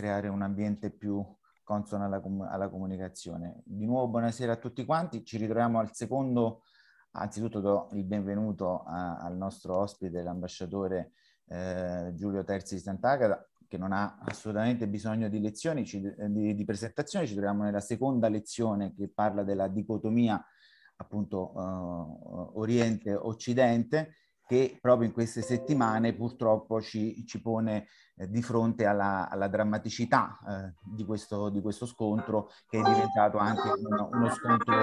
creare un ambiente più consono alla, alla comunicazione. Di nuovo buonasera a tutti quanti, ci ritroviamo al secondo, anzitutto do il benvenuto a, al nostro ospite, l'ambasciatore eh, Giulio Terzi di Sant'Agata, che non ha assolutamente bisogno di lezioni, ci, eh, di, di presentazioni, ci troviamo nella seconda lezione che parla della dicotomia appunto eh, Oriente-Occidente che proprio in queste settimane purtroppo ci, ci pone eh, di fronte alla, alla drammaticità eh, di, questo, di, questo, scontro che è diventato anche uno, uno, scontro,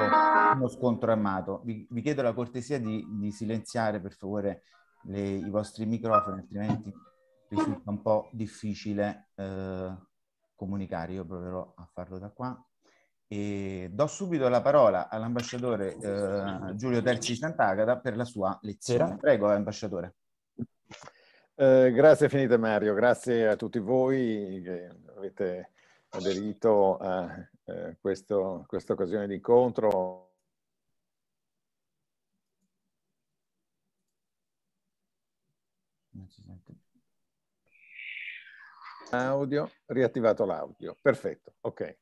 uno scontro, armato. Vi, vi, chiedo la cortesia di, di silenziare per favore le, i vostri microfoni, altrimenti risulta un po' difficile eh, comunicare. Io proverò a farlo da qua. E do subito la parola all'ambasciatore eh, Giulio Terzi Sant'Agata per la sua lezione. Prego, ambasciatore. Eh, grazie finite Mario, grazie a tutti voi che avete aderito a eh, questo, questa occasione di incontro. Audio, riattivato l'audio, perfetto, ok.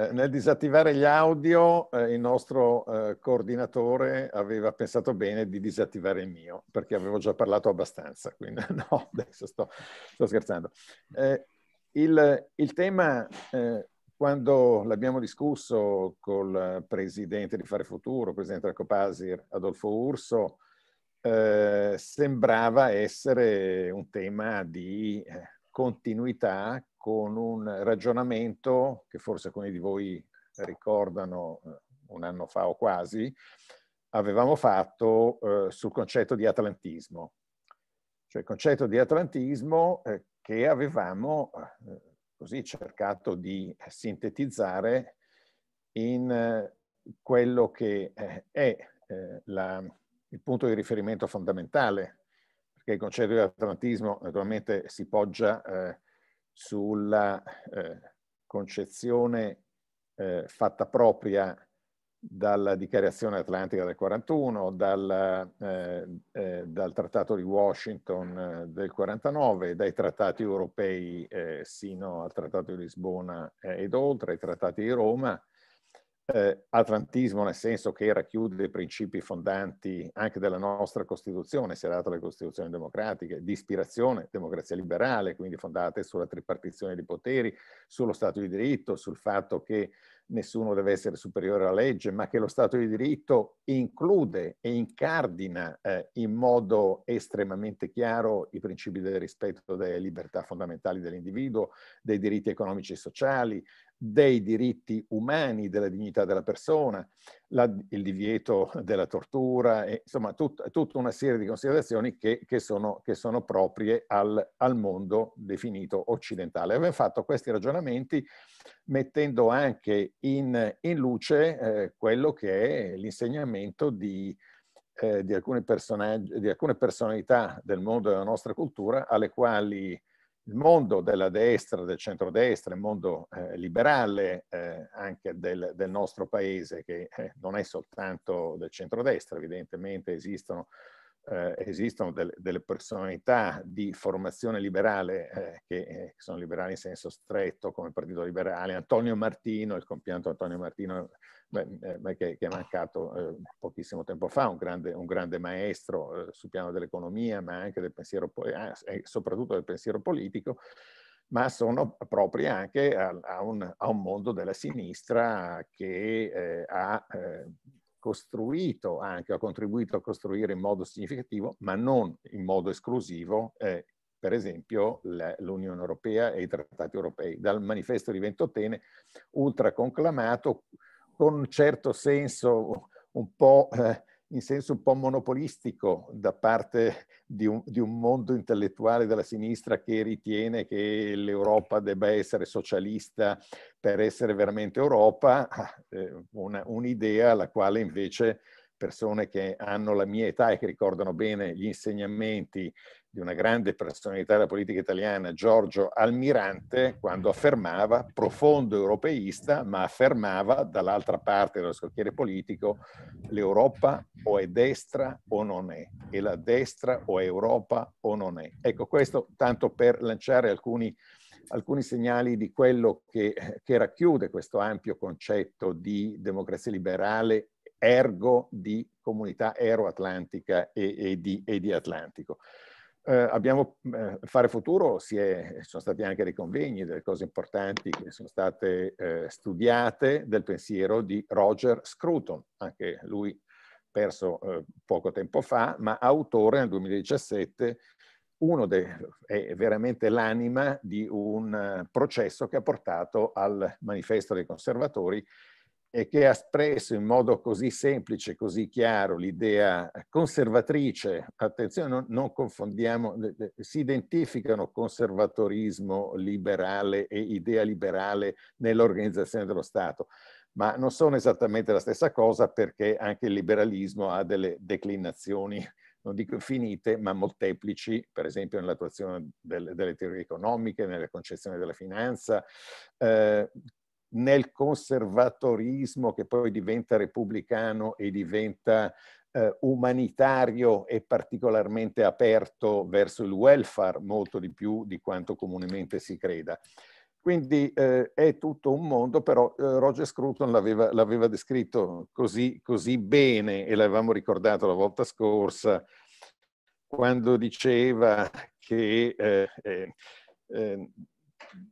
Eh, nel disattivare gli audio, eh, il nostro eh, coordinatore aveva pensato bene di disattivare il mio, perché avevo già parlato abbastanza, quindi no, adesso sto, sto scherzando. Eh, il, il, tema, eh, quando l'abbiamo discusso col presidente di Fare Futuro, presidente della Copasir, Adolfo Urso, sembrava essere un tema di continuità con un ragionamento che forse alcuni di voi ricordano eh, un anno fa o quasi, avevamo fatto eh, sul concetto di atlantismo. Cioè il concetto di atlantismo eh, che avevamo eh, così cercato di sintetizzare in eh, quello che eh, è la, il punto di riferimento fondamentale che cioè, il concetto di atlantismo naturalmente si poggia eh, sulla eh, concezione eh, fatta propria dalla dichiarazione atlantica del 41, dal, eh, eh, dal trattato di Washington eh, del 49, dai trattati europei sino al trattato di Lisbona ed oltre, ai trattati di Roma, eh, atlantismo nel senso che racchiude i principi fondanti anche della nostra Costituzione, si è data le Costituzioni democratiche, di ispirazione, democrazia liberale, quindi fondate sulla tripartizione dei poteri, sullo Stato di diritto, sul fatto che nessuno deve essere superiore alla legge, ma che lo Stato di diritto include e incardina eh, in modo estremamente chiaro i principi del rispetto delle libertà fondamentali dell'individuo, dei diritti economici e sociali, dei diritti umani, della dignità della persona, la, il divieto della tortura, e, insomma tut, tutta una serie di considerazioni che, che, sono, che sono, proprie al, al, mondo definito occidentale. Abbiamo fatto questi ragionamenti mettendo anche in, in luce eh, quello che è l'insegnamento di, eh, di, alcune di alcune personalità del mondo della nostra cultura alle quali il mondo della destra, del centrodestra, il mondo eh, liberale eh, anche del, del, nostro paese, che eh, non è soltanto del centrodestra, evidentemente esistono, eh, esistono del, delle personalità di formazione liberale, eh, eh, che sono liberali in senso stretto, come il Partito Liberale, Antonio Martino, il compianto Antonio Martino beh, eh, che, che, è mancato eh, pochissimo tempo fa, un grande, un grande maestro eh, sul piano dell'economia, ma anche del pensiero, eh, eh, soprattutto del pensiero politico, ma sono propri anche a, a, un, a un, mondo della sinistra che eh, ha costruito anche, ha contribuito a costruire in modo significativo, ma non in modo esclusivo, per esempio l'Unione Europea e i trattati europei. Dal manifesto di Ventotene, ultra conclamato, con un certo senso, un po' eh, in senso un po' monopolistico da parte di un, di un, mondo intellettuale della sinistra che ritiene che l'Europa debba essere socialista per essere veramente Europa, eh, una, un'idea alla quale invece persone che hanno la mia età e che ricordano bene gli insegnamenti di una grande personalità della politica italiana, Giorgio Almirante, quando affermava, profondo europeista, ma affermava dall'altra parte dello scacchiere politico, l'Europa o è destra o non è, e la destra o è Europa o non è. Ecco, questo tanto per lanciare alcuni, alcuni segnali di quello che, che racchiude questo ampio concetto di democrazia liberale ergo di comunità aeroatlantica e, e, di, e di Atlantico eh, abbiamo, eh, Fare Futuro si è, eh, sono stati anche dei convegni, delle cose importanti che sono state eh, studiate del pensiero di Roger Scruton, anche lui perso eh, poco tempo fa, ma autore nel 2017 uno de, è veramente l'anima di un eh, processo che ha portato al manifesto dei conservatori e che ha espresso in modo così semplice, così chiaro l'idea conservatrice, attenzione, non, non, confondiamo, si identificano conservatorismo liberale e idea liberale nell'organizzazione dello Stato, ma non sono esattamente la stessa cosa perché anche il liberalismo ha delle declinazioni, non dico infinite, ma molteplici, per esempio nell'attuazione delle, delle teorie economiche, nella concezione della finanza, eh, nel conservatorismo che poi diventa repubblicano e diventa eh, umanitario e particolarmente aperto verso il welfare, molto di più di quanto comunemente si creda. Quindi eh, è tutto un mondo, però eh, Roger Scruton l'aveva, l'aveva descritto così, così, bene e l'avevamo ricordato la volta scorsa quando diceva che eh, eh, eh,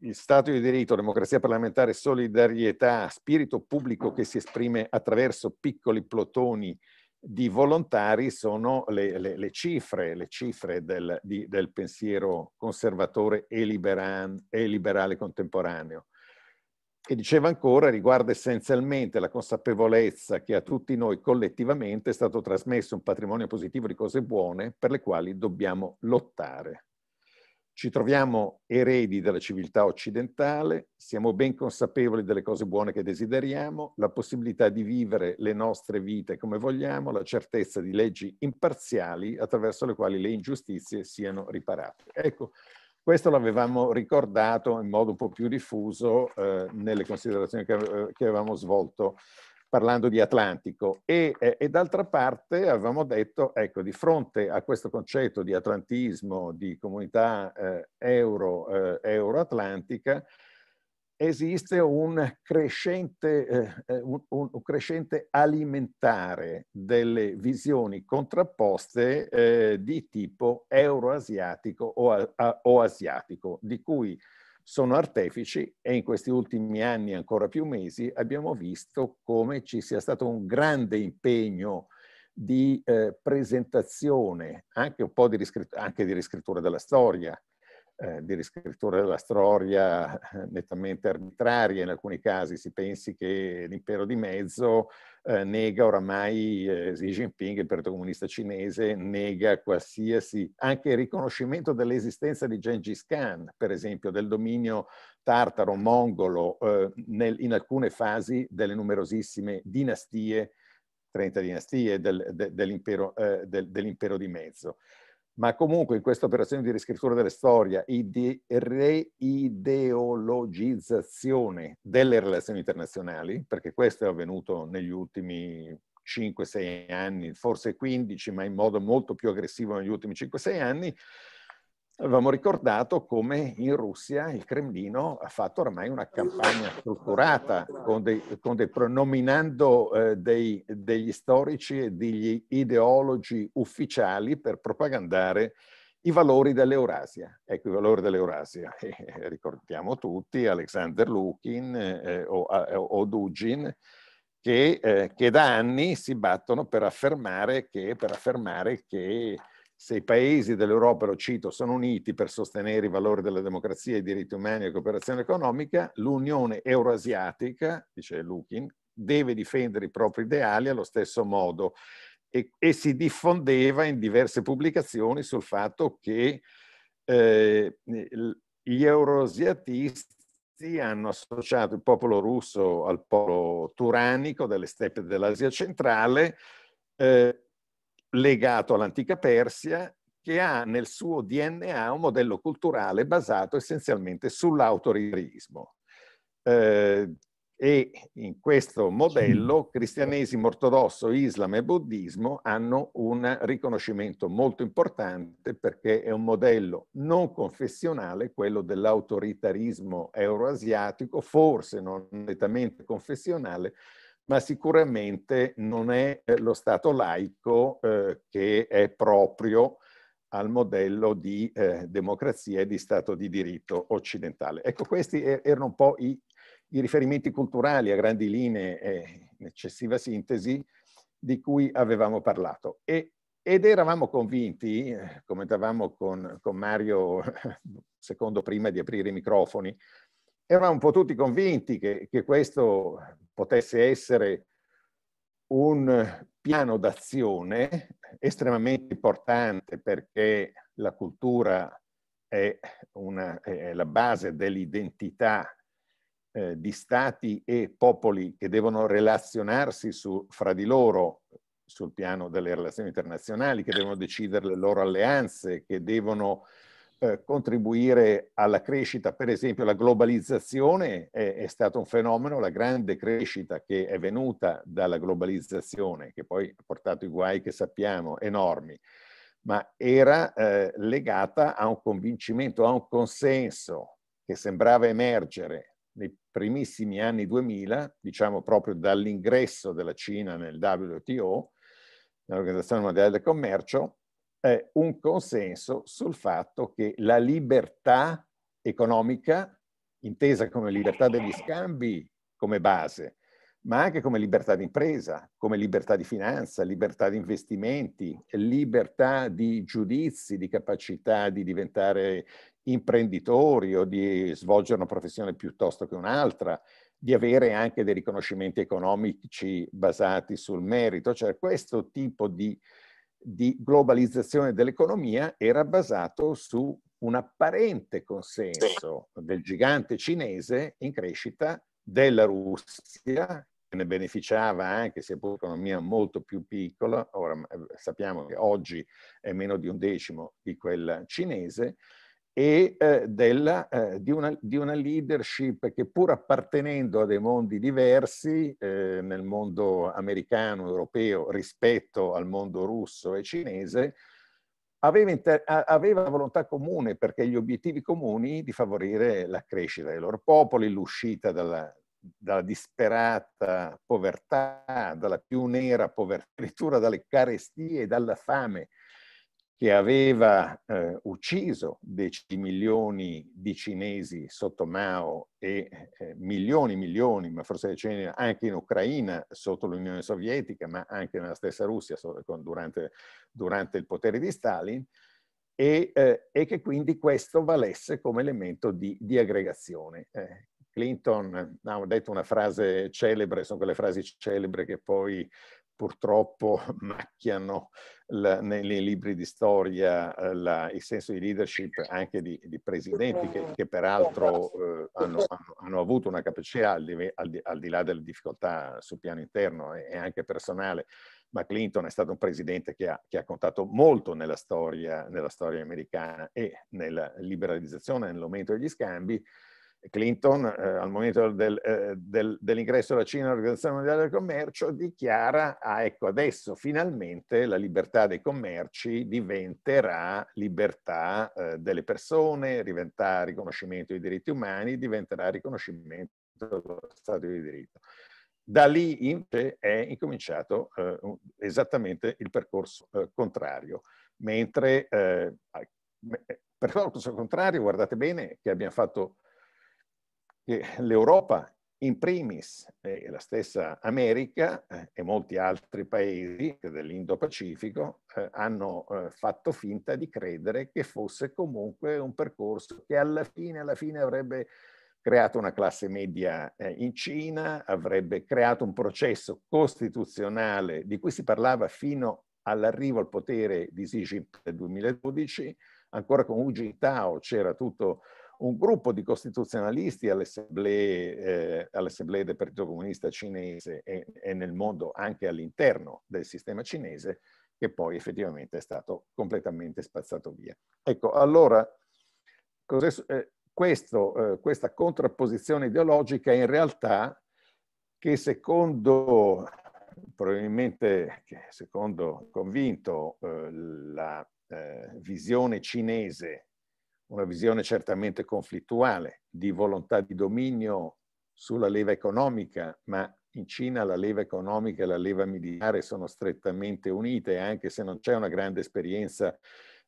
il Stato di diritto, democrazia parlamentare, solidarietà, spirito pubblico che si esprime attraverso piccoli plotoni di volontari sono le, le, le cifre, le cifre del, di, del pensiero conservatore e, liberan, e liberale contemporaneo. E diceva ancora, riguarda essenzialmente la consapevolezza che a tutti noi collettivamente è stato trasmesso un patrimonio positivo di cose buone per le quali dobbiamo lottare. Ci troviamo eredi della civiltà occidentale, siamo ben consapevoli delle cose buone che desideriamo, la possibilità di vivere le nostre vite come vogliamo, la certezza di leggi imparziali attraverso le quali le ingiustizie siano riparate. Ecco, questo l'avevamo ricordato in modo un po' più diffuso eh, nelle considerazioni che, eh, che avevamo svolto parlando di Atlantico. E, eh, e d'altra parte avevamo detto, ecco, di fronte a questo concetto di atlantismo, di comunità eh, euro, eh, euroatlantica, esiste un crescente, eh, eh, un, un crescente, alimentare delle visioni contrapposte eh, di tipo euroasiatico o, a, o asiatico, di cui sono artefici e in questi ultimi anni, ancora più mesi, abbiamo visto come ci sia stato un grande impegno di eh, presentazione, anche un po' di, riscrittura, anche di riscrittura della storia, eh, di riscrittura della storia eh, nettamente arbitraria, in alcuni casi si pensi che l'impero di mezzo eh, nega oramai eh, Xi Jinping, il partito comunista cinese, nega qualsiasi, anche il riconoscimento dell'esistenza di Gengis Khan, per esempio, del dominio tartaro, mongolo, eh, nel, in alcune fasi delle numerosissime dinastie, 30 dinastie del, de, dell'impero, del, dell'impero di mezzo ma comunque in questa operazione di riscrittura delle storie e di reideologizzazione delle relazioni internazionali, perché questo è avvenuto negli ultimi 5-6 anni, forse 15, ma in modo molto più aggressivo negli ultimi 5-6 anni, Avevamo ricordato come in Russia il Cremlino ha fatto ormai una campagna strutturata, con dei, con dei, nominando eh, dei, degli storici e degli ideologi ufficiali per propagandare i valori dell'Eurasia. Ecco, i valori dell'Eurasia. Eh, ricordiamo tutti Alexander Lukin eh, eh, eh o, o Dugin, che, eh, che, da anni si battono per affermare che, per affermare che se i paesi dell'Europa, lo cito, sono uniti per sostenere i valori della democrazia, i diritti umani e la cooperazione economica, l'Unione Euroasiatica, dice Lukin, deve difendere i propri ideali allo stesso modo. E, e si diffondeva in diverse pubblicazioni sul fatto che eh, gli euroasiatisti hanno associato il popolo russo al popolo turanico delle steppe dell'Asia centrale, eh, legato all'antica Persia che ha nel suo DNA un modello culturale basato essenzialmente sull'autoritarismo. Eh, e in questo modello cristianesimo ortodosso, islam e buddismo hanno un riconoscimento molto importante perché è un modello non confessionale, quello dell'autoritarismo euroasiatico, forse non nettamente confessionale, ma sicuramente non è eh, lo Stato laico eh, che è proprio al modello di eh, democrazia e di Stato di diritto occidentale. Ecco, questi erano un po' i, i riferimenti culturali a grandi linee e in eccessiva sintesi di cui avevamo parlato. E, ed eravamo convinti, eh, commentavamo con, con Mario secondo prima di aprire i microfoni, eravamo un po' tutti convinti che, che questo potesse essere un piano d'azione estremamente importante perché la cultura è, una, è la base dell'identità eh, di stati e popoli che devono relazionarsi su, fra di loro sul piano delle relazioni internazionali, che devono decidere le loro alleanze, che devono eh, contribuire alla crescita, per esempio la globalizzazione è, è stato un fenomeno, la grande crescita che è venuta dalla globalizzazione, che poi ha portato i guai che sappiamo enormi, ma era eh, legata a un convincimento, a un consenso che sembrava emergere nei primissimi anni 2000, diciamo proprio dall'ingresso della Cina nel WTO, nell'Organizzazione Mondiale del Commercio, eh, un consenso sul fatto che la libertà economica, intesa come libertà degli scambi come base, ma anche come libertà di impresa, come libertà di finanza, libertà di investimenti, libertà di giudizi, di capacità di diventare imprenditori o di svolgere una professione piuttosto che un'altra, di avere anche dei riconoscimenti economici basati sul merito, cioè questo tipo di di globalizzazione dell'economia era basato su un apparente consenso del gigante cinese in crescita della Russia, che ne beneficiava anche, se seppur un'economia molto più piccola, ora eh, sappiamo che oggi è meno di un decimo di quella cinese, e eh, della, eh, di, una, di, una, leadership che pur appartenendo a dei mondi diversi eh, nel mondo americano, europeo rispetto al mondo russo e cinese, aveva, inter- aveva volontà comune perché gli obiettivi comuni di favorire la crescita dei loro popoli, l'uscita dalla, dalla disperata povertà, dalla più nera povertà, addirittura dalle carestie e dalla fame che aveva eh, ucciso decine milioni di cinesi sotto Mao e eh, milioni, milioni, ma forse decenni, anche in Ucraina sotto l'Unione Sovietica, ma anche nella stessa Russia durante, durante il potere di Stalin, e, eh, e, che quindi questo valesse come elemento di, di aggregazione. Eh, Clinton ha detto una frase celebre, sono quelle frasi celebre che poi purtroppo macchiano la, nei, nei, libri di storia eh, la, il senso di leadership anche di, di presidenti che, che peraltro eh, hanno, hanno, hanno, avuto una capacità al di, al, di, al di, là delle difficoltà sul piano interno e, e anche personale, ma Clinton è stato un presidente che ha, che ha contato molto nella storia, nella storia, americana e nella liberalizzazione, nell'aumento degli scambi Clinton, eh, al momento del, eh, del, dell'ingresso della Cina all'Organizzazione Mondiale del Commercio, dichiara, ah, ecco, adesso finalmente la libertà dei commerci diventerà libertà eh, delle persone, diventerà riconoscimento dei diritti umani, diventerà riconoscimento dello Stato di diritto. Da lì invece è incominciato eh, esattamente il percorso eh, contrario, mentre eh, per il percorso contrario, guardate bene, che abbiamo fatto l'Europa in primis eh, la stessa America eh, e molti altri paesi dell'Indo-Pacifico eh, hanno eh, fatto finta di credere che fosse comunque un percorso che alla fine, alla fine avrebbe creato una classe media eh, in Cina, avrebbe creato un processo costituzionale di cui si parlava fino all'arrivo al potere di Xi Jinping nel 2012, ancora con Hu Jintao c'era tutto un gruppo di costituzionalisti all'assemblea, eh, del Partito Comunista Cinese e, e nel mondo anche all'interno del sistema cinese che poi effettivamente è stato completamente spazzato via. Ecco, allora eh, questo, eh, questa contrapposizione ideologica in realtà che secondo probabilmente secondo convinto eh, la eh, visione cinese una visione certamente conflittuale di volontà di dominio sulla leva economica, ma in Cina la leva economica e la leva militare sono strettamente unite, anche se non c'è una grande esperienza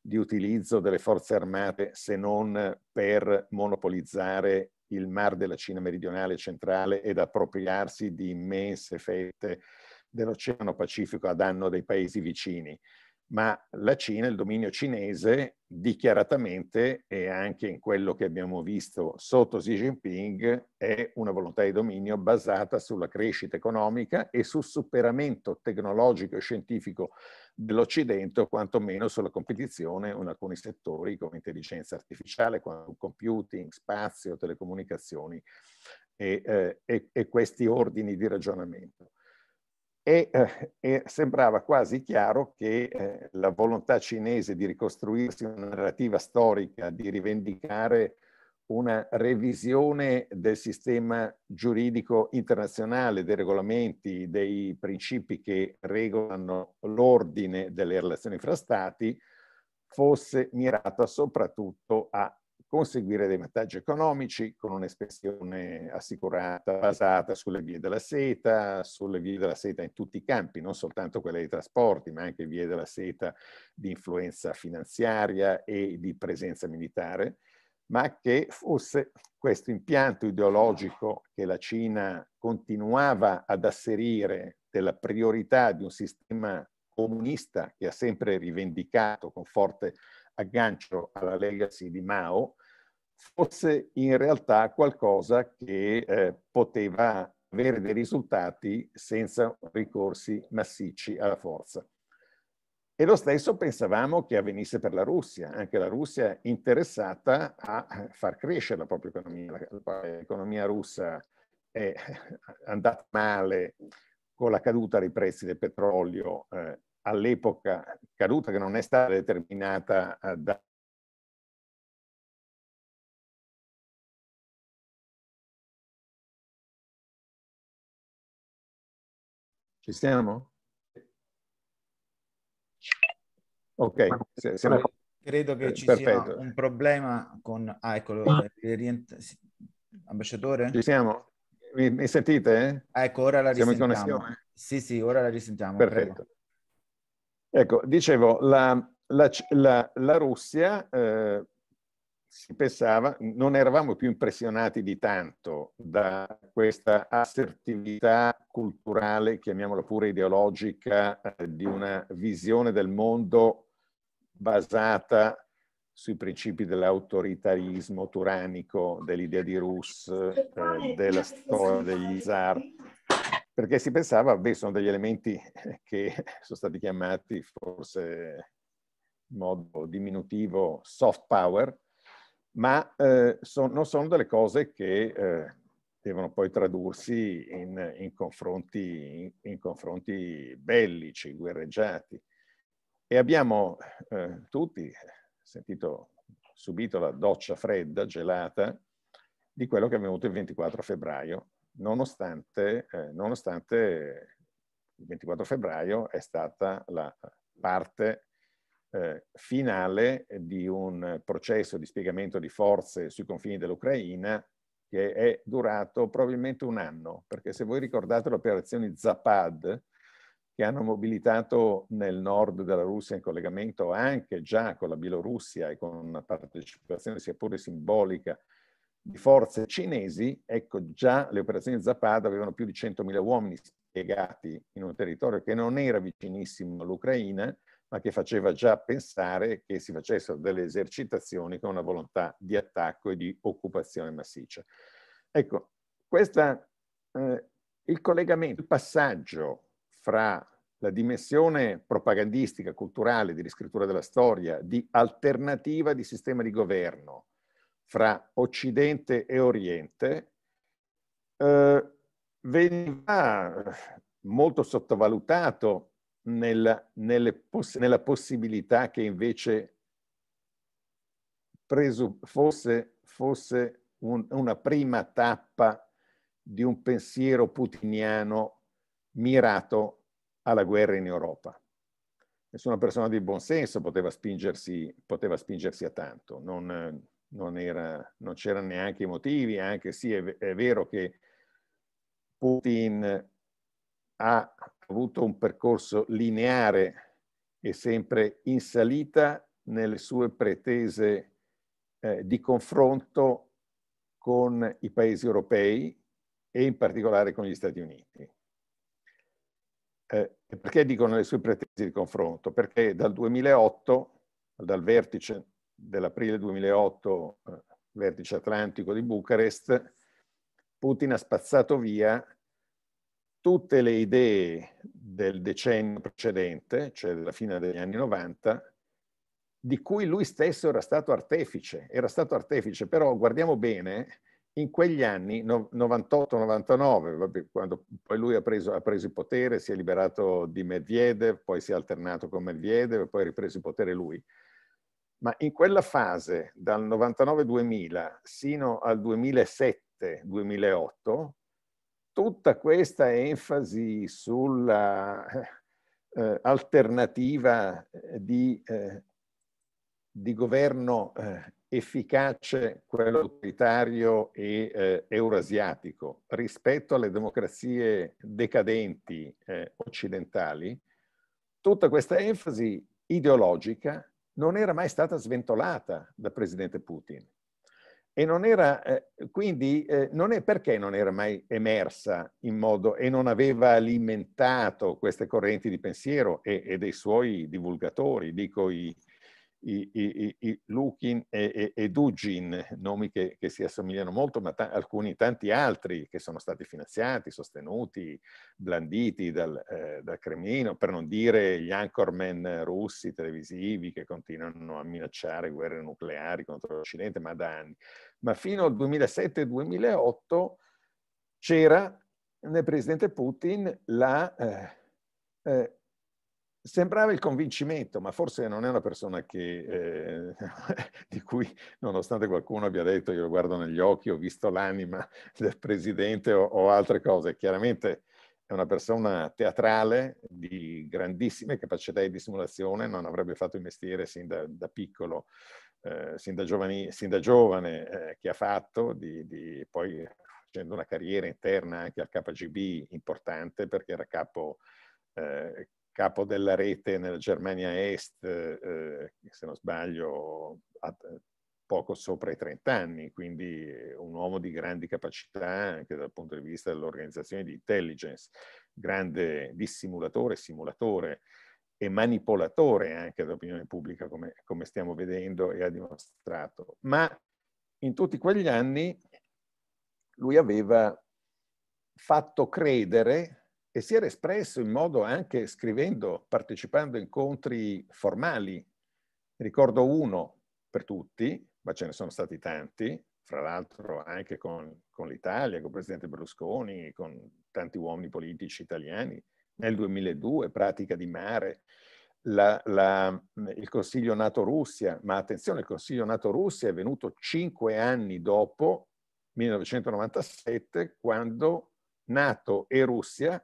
di utilizzo delle forze armate se non per monopolizzare il mar della Cina meridionale e centrale ed appropriarsi di immense fette dell'Oceano Pacifico a danno dei paesi vicini ma la Cina, il dominio cinese, dichiaratamente e anche in quello che abbiamo visto sotto Xi Jinping, è una volontà di dominio basata sulla crescita economica e sul superamento tecnologico e scientifico dell'Occidente, o quantomeno sulla competizione in alcuni settori come intelligenza artificiale, computing, spazio, telecomunicazioni e, eh, e, e questi ordini di ragionamento e, eh, e sembrava quasi chiaro che eh, la volontà cinese di ricostruirsi una narrativa storica, di rivendicare una revisione del sistema giuridico internazionale, dei regolamenti, dei principi che regolano l'ordine delle relazioni fra Stati, fosse mirata soprattutto a conseguire dei vantaggi economici con un'espressione assicurata basata sulle vie della seta, sulle vie della seta in tutti i campi, non soltanto quelle dei trasporti, ma anche vie della seta di influenza finanziaria e di presenza militare, ma che fosse questo impianto ideologico che la Cina continuava ad asserire della priorità di un sistema comunista che ha sempre rivendicato con forte aggancio alla legacy di Mao fosse in realtà qualcosa che eh, poteva avere dei risultati senza ricorsi massicci alla forza. E lo stesso pensavamo che avvenisse per la Russia, anche la Russia interessata a far crescere la propria economia. L'economia russa è andata male con la caduta dei prezzi del petrolio eh, all'epoca caduta, che non è stata determinata eh, da Ci siamo? Ok, siamo... credo che eh, ci Perfetto. sia un problema con... Ah, eccolo, eh, rient... ambasciatore? Ci siamo? Mi, mi sentite? ecco, ora la risentiamo. Siamo in connessione? Sì, sì, ora la risentiamo. Perfetto. Prego. Ecco, dicevo, la, la, la, la Russia eh, si pensava, non eravamo più impressionati di tanto da questa assertività culturale, chiamiamola pure ideologica, eh, di una visione del mondo basata sui principi dell'autoritarismo turanico, dell'idea di Rus, eh, della storia degli zar perché si pensava, beh, sono degli elementi che sono stati chiamati forse in modo diminutivo soft power, ma eh, son, non sono delle cose che eh, devono poi tradursi in, in, confronti, in, in, confronti, bellici, guerreggiati. E abbiamo eh, tutti sentito, subito la doccia fredda, gelata, di quello che è avvenuto il 24 febbraio nonostante, eh, nonostante, il 24 febbraio è stata la parte eh, finale di un processo di spiegamento di forze sui confini dell'Ucraina che è durato probabilmente un anno, perché se voi ricordate le operazioni Zapad, che hanno mobilitato nel nord della Russia in collegamento anche già con la Bielorussia e con una partecipazione sia pure simbolica di forze cinesi, ecco già le operazioni Zapata avevano più di 100.000 uomini spiegati in un territorio che non era vicinissimo all'Ucraina, ma che faceva già pensare che si facessero delle esercitazioni con una volontà di attacco e di occupazione massiccia. Ecco, questa, eh, il collegamento, il passaggio fra la dimensione propagandistica, culturale, di riscrittura della storia, di alternativa di sistema di governo, fra Occidente e Oriente eh, veniva eh, molto sottovalutato nel, poss nella possibilità che invece fosse, fosse un, una prima tappa di un pensiero putiniano mirato alla guerra in Europa. Nessuna persona di buon senso poteva spingersi, poteva spingersi a tanto. Non, non, c'erano neanche i motivi, anche sì è, è vero che Putin ha avuto un percorso lineare e sempre in salita nelle sue pretese eh, di confronto con i paesi europei e in particolare con gli Stati Uniti. Eh, perché dicono le sue pretese di confronto? Perché dal 2008, dal vertice dell'aprile 2008, eh, vertice atlantico di Bucarest, Putin ha spazzato via tutte le idee del decennio precedente, cioè della fine degli anni 90, di cui lui stesso era stato artefice. Era stato artefice, però guardiamo bene, in quegli anni, 98-99, quando poi lui ha preso, ha preso, il potere, si è liberato di Medvedev, poi si è alternato con Medvedev, poi ha ripreso il potere lui ma in quella fase dal 99-2000 sino al 2007-2008, tutta questa enfasi sulla eh, alternativa eh, di, eh, di governo eh, efficace, quello autoritario e eh, eurasiatico, rispetto alle democrazie decadenti eh, occidentali, tutta questa enfasi ideologica non era mai stata sventolata dal presidente Putin. E non era, eh, quindi, eh, non è, perché non era mai emersa in modo e non aveva alimentato queste correnti di pensiero e, e dei suoi divulgatori, dico i, i, i, i Lukin e, e, e, Dugin, nomi che, che si assomigliano molto, ma ta- alcuni tanti altri che sono stati finanziati, sostenuti, blanditi dal, eh, dal, Cremlino, per non dire gli anchormen russi televisivi che continuano a minacciare guerre nucleari contro l'Occidente, ma da anni. Ma fino al 2007-2008 c'era nel presidente Putin la... Eh, eh, Sembrava il convincimento, ma forse non è una persona che, eh, di cui, nonostante qualcuno abbia detto, io lo guardo negli occhi, ho visto l'anima del presidente o, o altre cose, chiaramente è una persona teatrale di grandissime capacità di simulazione, non avrebbe fatto il mestiere sin da, da piccolo, eh, sin, da giovani, sin, da giovane eh, che ha fatto, di, di, poi facendo una carriera interna anche al KGB importante perché era capo eh, capo della rete nella Germania Est, eh, eh, se non sbaglio, ha eh, poco sopra i 30 anni, quindi un uomo di grandi capacità anche dal punto di vista dell'organizzazione di intelligence, grande dissimulatore, simulatore e manipolatore anche dell'opinione pubblica, come, come stiamo vedendo e ha dimostrato. Ma in tutti quegli anni lui aveva fatto credere e si era espresso in modo anche scrivendo, partecipando a incontri formali. Ricordo uno per tutti, ma ce ne sono stati tanti, fra l'altro anche con, con l'Italia, con il presidente Berlusconi, con tanti uomini politici italiani. Nel 2002, pratica di mare, la, la, il Consiglio NATO-Russia, ma attenzione, il Consiglio NATO-Russia è venuto cinque anni dopo, 1997, quando NATO e Russia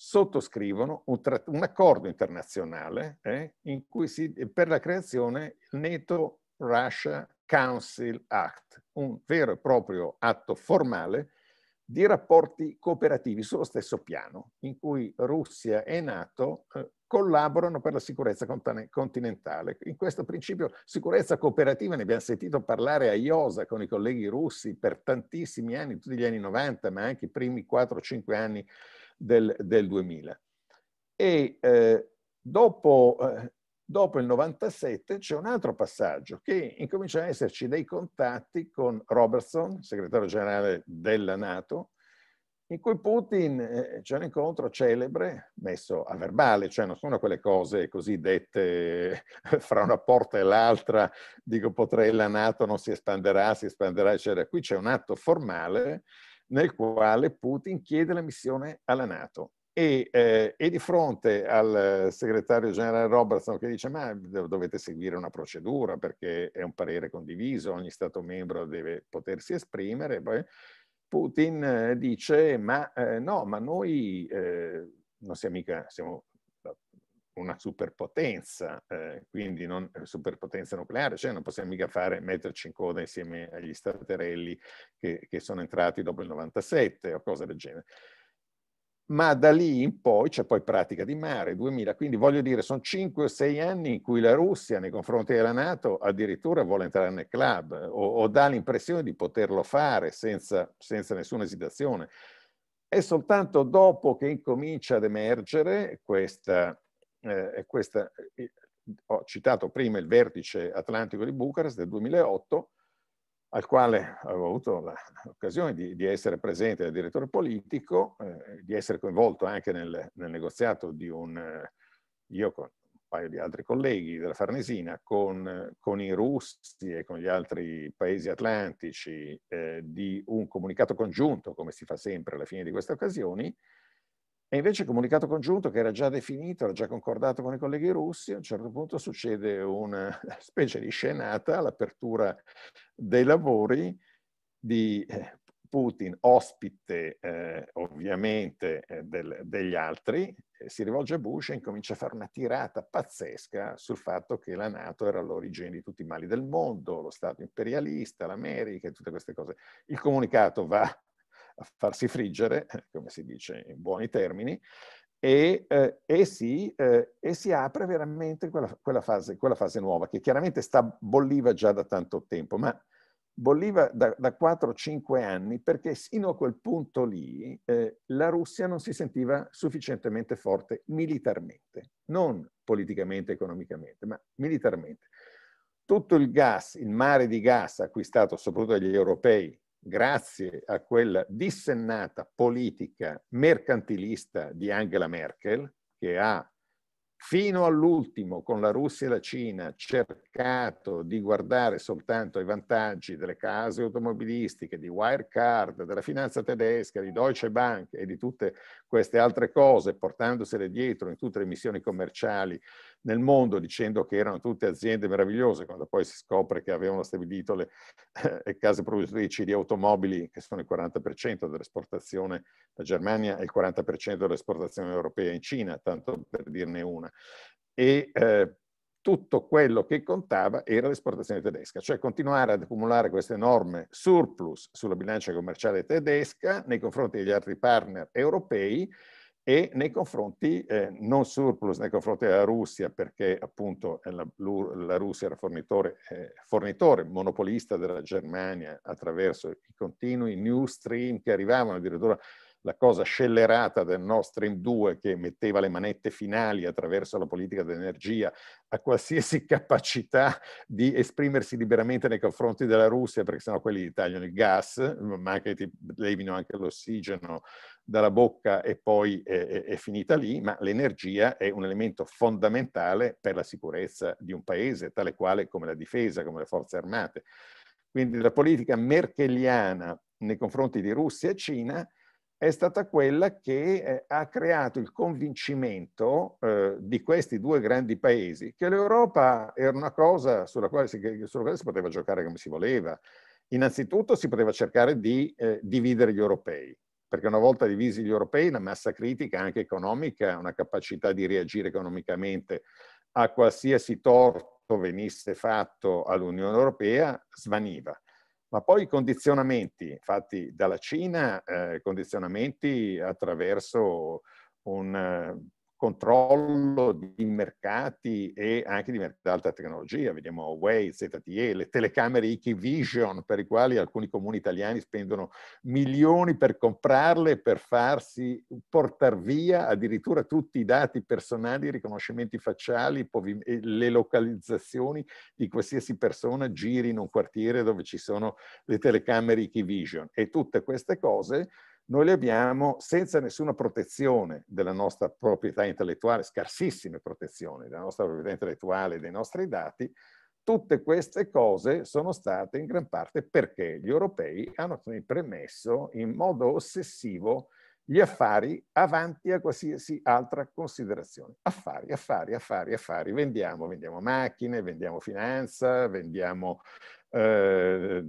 sottoscrivono un, un accordo internazionale eh, in si, per la creazione del NATO Russia Council Act, un vero e proprio atto formale di rapporti cooperativi sullo stesso piano, in cui Russia e Nato eh, collaborano per la sicurezza continentale. In questo principio sicurezza cooperativa ne abbiamo sentito parlare a IOSA con i colleghi russi per tantissimi anni, tutti gli anni 90, ma anche i primi 4-5 anni del, del 2000. E eh, dopo, eh, dopo il 97 c'è un altro passaggio che incominciano ad esserci dei contatti con Robertson, segretario generale della Nato, in cui Putin eh, c'è un incontro celebre, messo a verbale, cioè non sono quelle cose così dette eh, fra una porta e l'altra, dico potrei la Nato non si espanderà, si espanderà, eccetera. Qui c'è un atto formale nel quale Putin chiede la missione alla Nato. E, eh, e, di fronte al eh, segretario generale Robertson che dice ma dovete seguire una procedura perché è un parere condiviso, ogni Stato membro deve potersi esprimere, poi Putin eh, dice ma eh, no, ma noi eh, non siamo mica, siamo una superpotenza, eh, quindi non, eh, superpotenza nucleare, cioè non possiamo mica fare, metterci in coda insieme agli staterelli che, che sono entrati dopo il 97 o cose del genere ma da lì in poi c'è poi pratica di mare, 2000, quindi voglio dire sono 5 o 6 anni in cui la Russia nei confronti della Nato addirittura vuole entrare nel club o, o dà l'impressione di poterlo fare senza, senza, nessuna esitazione. È soltanto dopo che incomincia ad emergere questa eh, questa, eh, ho citato prima il vertice atlantico di Bucarest del 2008, al quale avevo avuto l'occasione di, di, essere presente da direttore politico, eh, di essere coinvolto anche nel, nel negoziato di un, eh, io con un paio di altri colleghi della Farnesina, con, con i russi e con gli altri paesi atlantici eh, di un comunicato congiunto, come si fa sempre alla fine di queste occasioni, e invece il comunicato congiunto, che era già definito, era già concordato con i colleghi russi, a un certo punto succede una specie di scenata all'apertura dei lavori di eh, Putin, ospite eh, ovviamente eh, del, degli altri, si rivolge a Bush e incomincia a fare una tirata pazzesca sul fatto che la Nato era all'origine di tutti i mali del mondo, lo Stato imperialista, l'America e tutte queste cose. Il comunicato va a farsi friggere, come si dice in buoni termini, e, eh, e, si, eh, e si, apre veramente quella, quella, fase, quella, fase, nuova, che chiaramente sta, bolliva già da tanto tempo, ma bolliva da, da 4-5 anni perché sino a quel punto lì eh, la Russia non si sentiva sufficientemente forte militarmente, non politicamente, economicamente, ma militarmente. Tutto il gas, il mare di gas acquistato soprattutto dagli europei grazie a quella dissennata politica mercantilista di Angela Merkel, che ha fino all'ultimo con la Russia e la Cina cercato di guardare soltanto ai vantaggi delle case automobilistiche, di Wirecard, della finanza tedesca, di Deutsche Bank e di tutte queste altre cose, portandosele dietro in tutte le missioni commerciali nel mondo dicendo che erano tutte aziende meravigliose, quando poi si scopre che avevano stabilito le, eh, case produttrici di automobili, che sono il 40% dell'esportazione da Germania e il 40% dell'esportazione europea in Cina, tanto per dirne una. E eh, tutto quello che contava era l'esportazione tedesca, cioè continuare ad accumulare questo enorme surplus sulla bilancia commerciale tedesca nei confronti degli altri partner europei e nei confronti, eh, non surplus nei confronti della Russia, perché appunto la, la Russia era fornitore, eh, fornitore, monopolista della Germania attraverso i continui new stream che arrivavano addirittura la cosa scellerata del Nord Stream 2 che metteva le manette finali attraverso la politica dell'energia a qualsiasi capacità di esprimersi liberamente nei confronti della Russia, perché sennò quelli gli tagliano il gas, ma che ti levino anche l'ossigeno dalla bocca e poi è, è, è finita lì, ma l'energia è un elemento fondamentale per la sicurezza di un paese, tale quale come la difesa, come le forze armate. Quindi la politica merkeliana nei confronti di Russia e Cina è stata quella che eh, ha creato il convincimento eh, di questi due grandi paesi che l'Europa era una cosa sulla quale, si, sulla quale, si, poteva giocare come si voleva. Innanzitutto si poteva cercare di eh, dividere gli europei, perché una volta divisi gli europei, una massa critica anche economica, una capacità di reagire economicamente a qualsiasi torto venisse fatto all'Unione Europea svaniva ma poi i condizionamenti fatti dalla Cina, eh, condizionamenti attraverso un eh, controllo di mercati e anche di mercati di alta tecnologia. Vediamo Huawei, ZTE, le telecamere Ikivision per i quali alcuni comuni italiani spendono milioni per comprarle, per farsi portare via addirittura tutti i dati personali, i riconoscimenti facciali, le localizzazioni di qualsiasi persona giri in un quartiere dove ci sono le telecamere Ikivision. E tutte queste cose noi le abbiamo senza nessuna protezione della nostra proprietà intellettuale, scarsissime protezioni della nostra proprietà intellettuale dei nostri dati, tutte queste cose sono state in gran parte perché gli europei hanno premesso in modo ossessivo gli affari avanti a qualsiasi altra considerazione. Affari, affari, affari, affari. Vendiamo, vendiamo macchine, vendiamo finanza, vendiamo eh,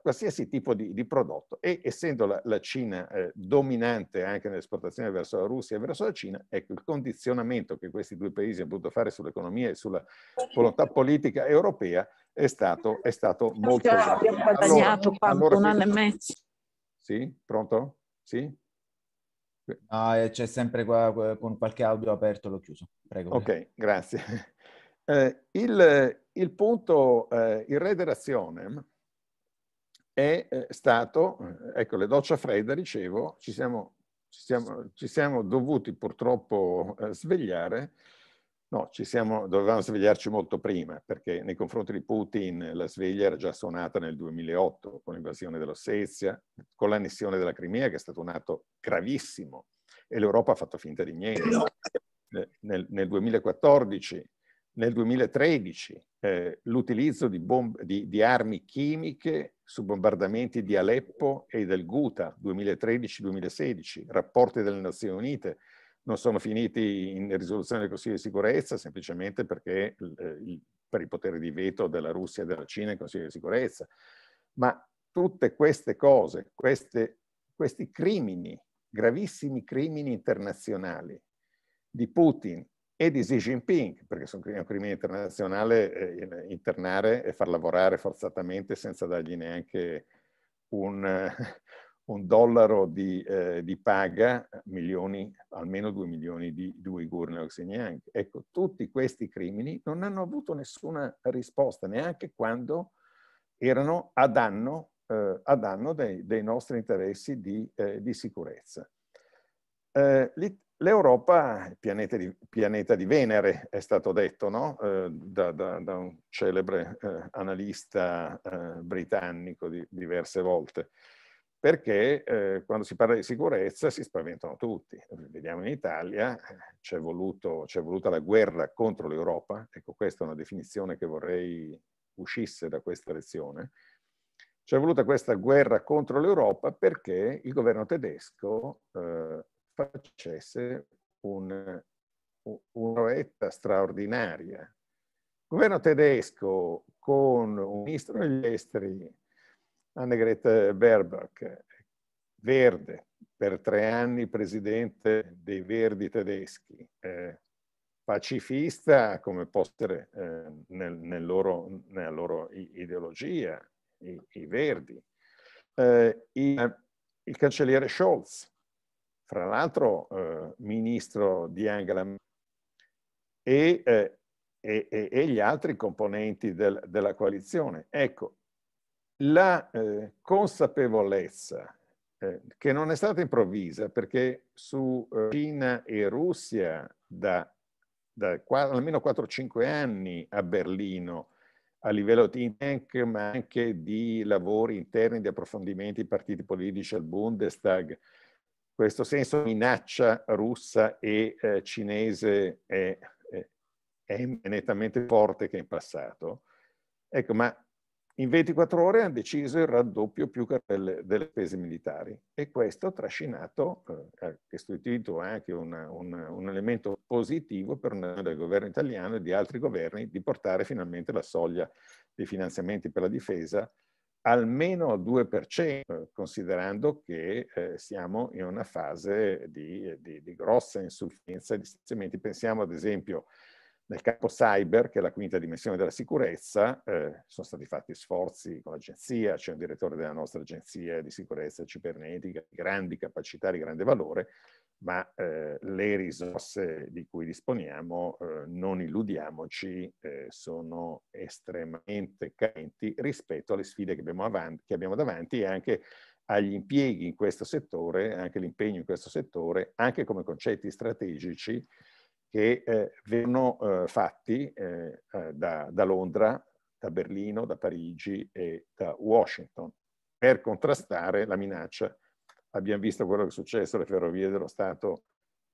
qualsiasi tipo di, di, prodotto e essendo la, la Cina eh, dominante anche nell'esportazione verso la Russia e verso la Cina, ecco il condizionamento che questi due paesi hanno potuto fare sull'economia e sulla volontà politica europea è stato, è stato molto grave. Abbiamo guadagnato allora, allora, un anno e mezzo. Sì, pronto? Sì? No, eh, c'è sempre qua con qualche audio aperto, l'ho chiuso. Prego. Ok, grazie. Eh, il, il, punto, eh, il re dell'azione è eh, stato, eh, ecco le doccia fredda, dicevo, ci siamo, ci siamo, ci siamo dovuti purtroppo eh, svegliare, no, ci siamo, dovevamo svegliarci molto prima, perché nei confronti di Putin la sveglia era già suonata nel 2008 con l'invasione dell'Ossetia, con l'annessione della Crimea, che è stato un atto gravissimo, e l'Europa ha fatto finta di niente. Nel, nel 2014 nel 2013 eh, l'utilizzo di, di, di, armi chimiche su bombardamenti di Aleppo e del Ghouta 2013-2016, rapporti delle Nazioni Unite, non sono finiti in risoluzione del Consiglio di sicurezza semplicemente perché eh, per il potere di veto della Russia e della Cina in Consiglio di sicurezza, ma tutte queste cose, queste, questi crimini, gravissimi crimini internazionali di Putin e di Xi Jinping, perché è un crimine internazionale eh, internare e far lavorare forzatamente senza dargli neanche un, un dollaro di, eh, di, paga, milioni, almeno due milioni di, di Uigur nel Xinjiang. Ecco, tutti questi crimini non hanno avuto nessuna risposta, neanche quando erano a danno, eh, a danno dei, dei, nostri interessi di, eh, di sicurezza. Eh, L'Europa, pianeta di, pianeta di Venere, è stato detto no? Eh, da, da, da, un celebre eh, analista eh, britannico di, diverse volte, perché eh, quando si parla di sicurezza si spaventano tutti. Vediamo in Italia, c'è, voluta la guerra contro l'Europa, ecco questa è una definizione che vorrei uscisse da questa lezione, c'è voluta questa guerra contro l'Europa perché il governo tedesco eh, facesse un, un'oretta straordinaria. Il governo tedesco con un ministro degli esteri, Annegret Baerbock, verde, per tre anni presidente dei Verdi tedeschi, eh, pacifista come può essere eh, nel, nel loro, nella loro ideologia, i, i Verdi. Eh, il, il cancelliere Scholz, fra l'altro eh, ministro di Angela Merkel e, eh, e, e, gli altri componenti del, della coalizione. Ecco, la eh, consapevolezza eh, che non è stata improvvisa perché su eh, Cina e Russia da, da almeno 4-5 anni a Berlino a livello di tank, ma anche di lavori interni, di approfondimenti, partiti politici al Bundestag, questo senso di minaccia russa e eh, cinese è, è, nettamente forte che in passato. Ecco, ma in 24 ore hanno deciso il raddoppio più che delle, delle spese militari e questo ha trascinato, eh, ha costituito anche una, una, un elemento positivo per noi del governo italiano e di altri governi di portare finalmente la soglia dei finanziamenti per la difesa almeno 2%, considerando che eh, siamo in una fase di, di, di grossa insufficienza di stanziamenti. Pensiamo ad esempio nel campo cyber, che è la quinta dimensione della sicurezza, eh, sono stati fatti sforzi con l'agenzia, c'è cioè un direttore della nostra agenzia di sicurezza cibernetica di grandi capacità, di grande valore, ma eh, le risorse di cui disponiamo, eh, non illudiamoci, eh, sono estremamente carenti rispetto alle sfide che abbiamo, avanti, che abbiamo davanti e anche agli impieghi in questo settore, anche l'impegno in questo settore, anche come concetti strategici che ehm, vengono ehm, fatti ehm, eh, da, da Londra, da Berlino, da Parigi e da Washington per contrastare la minaccia abbiamo visto quello che è successo alle ferrovie dello Stato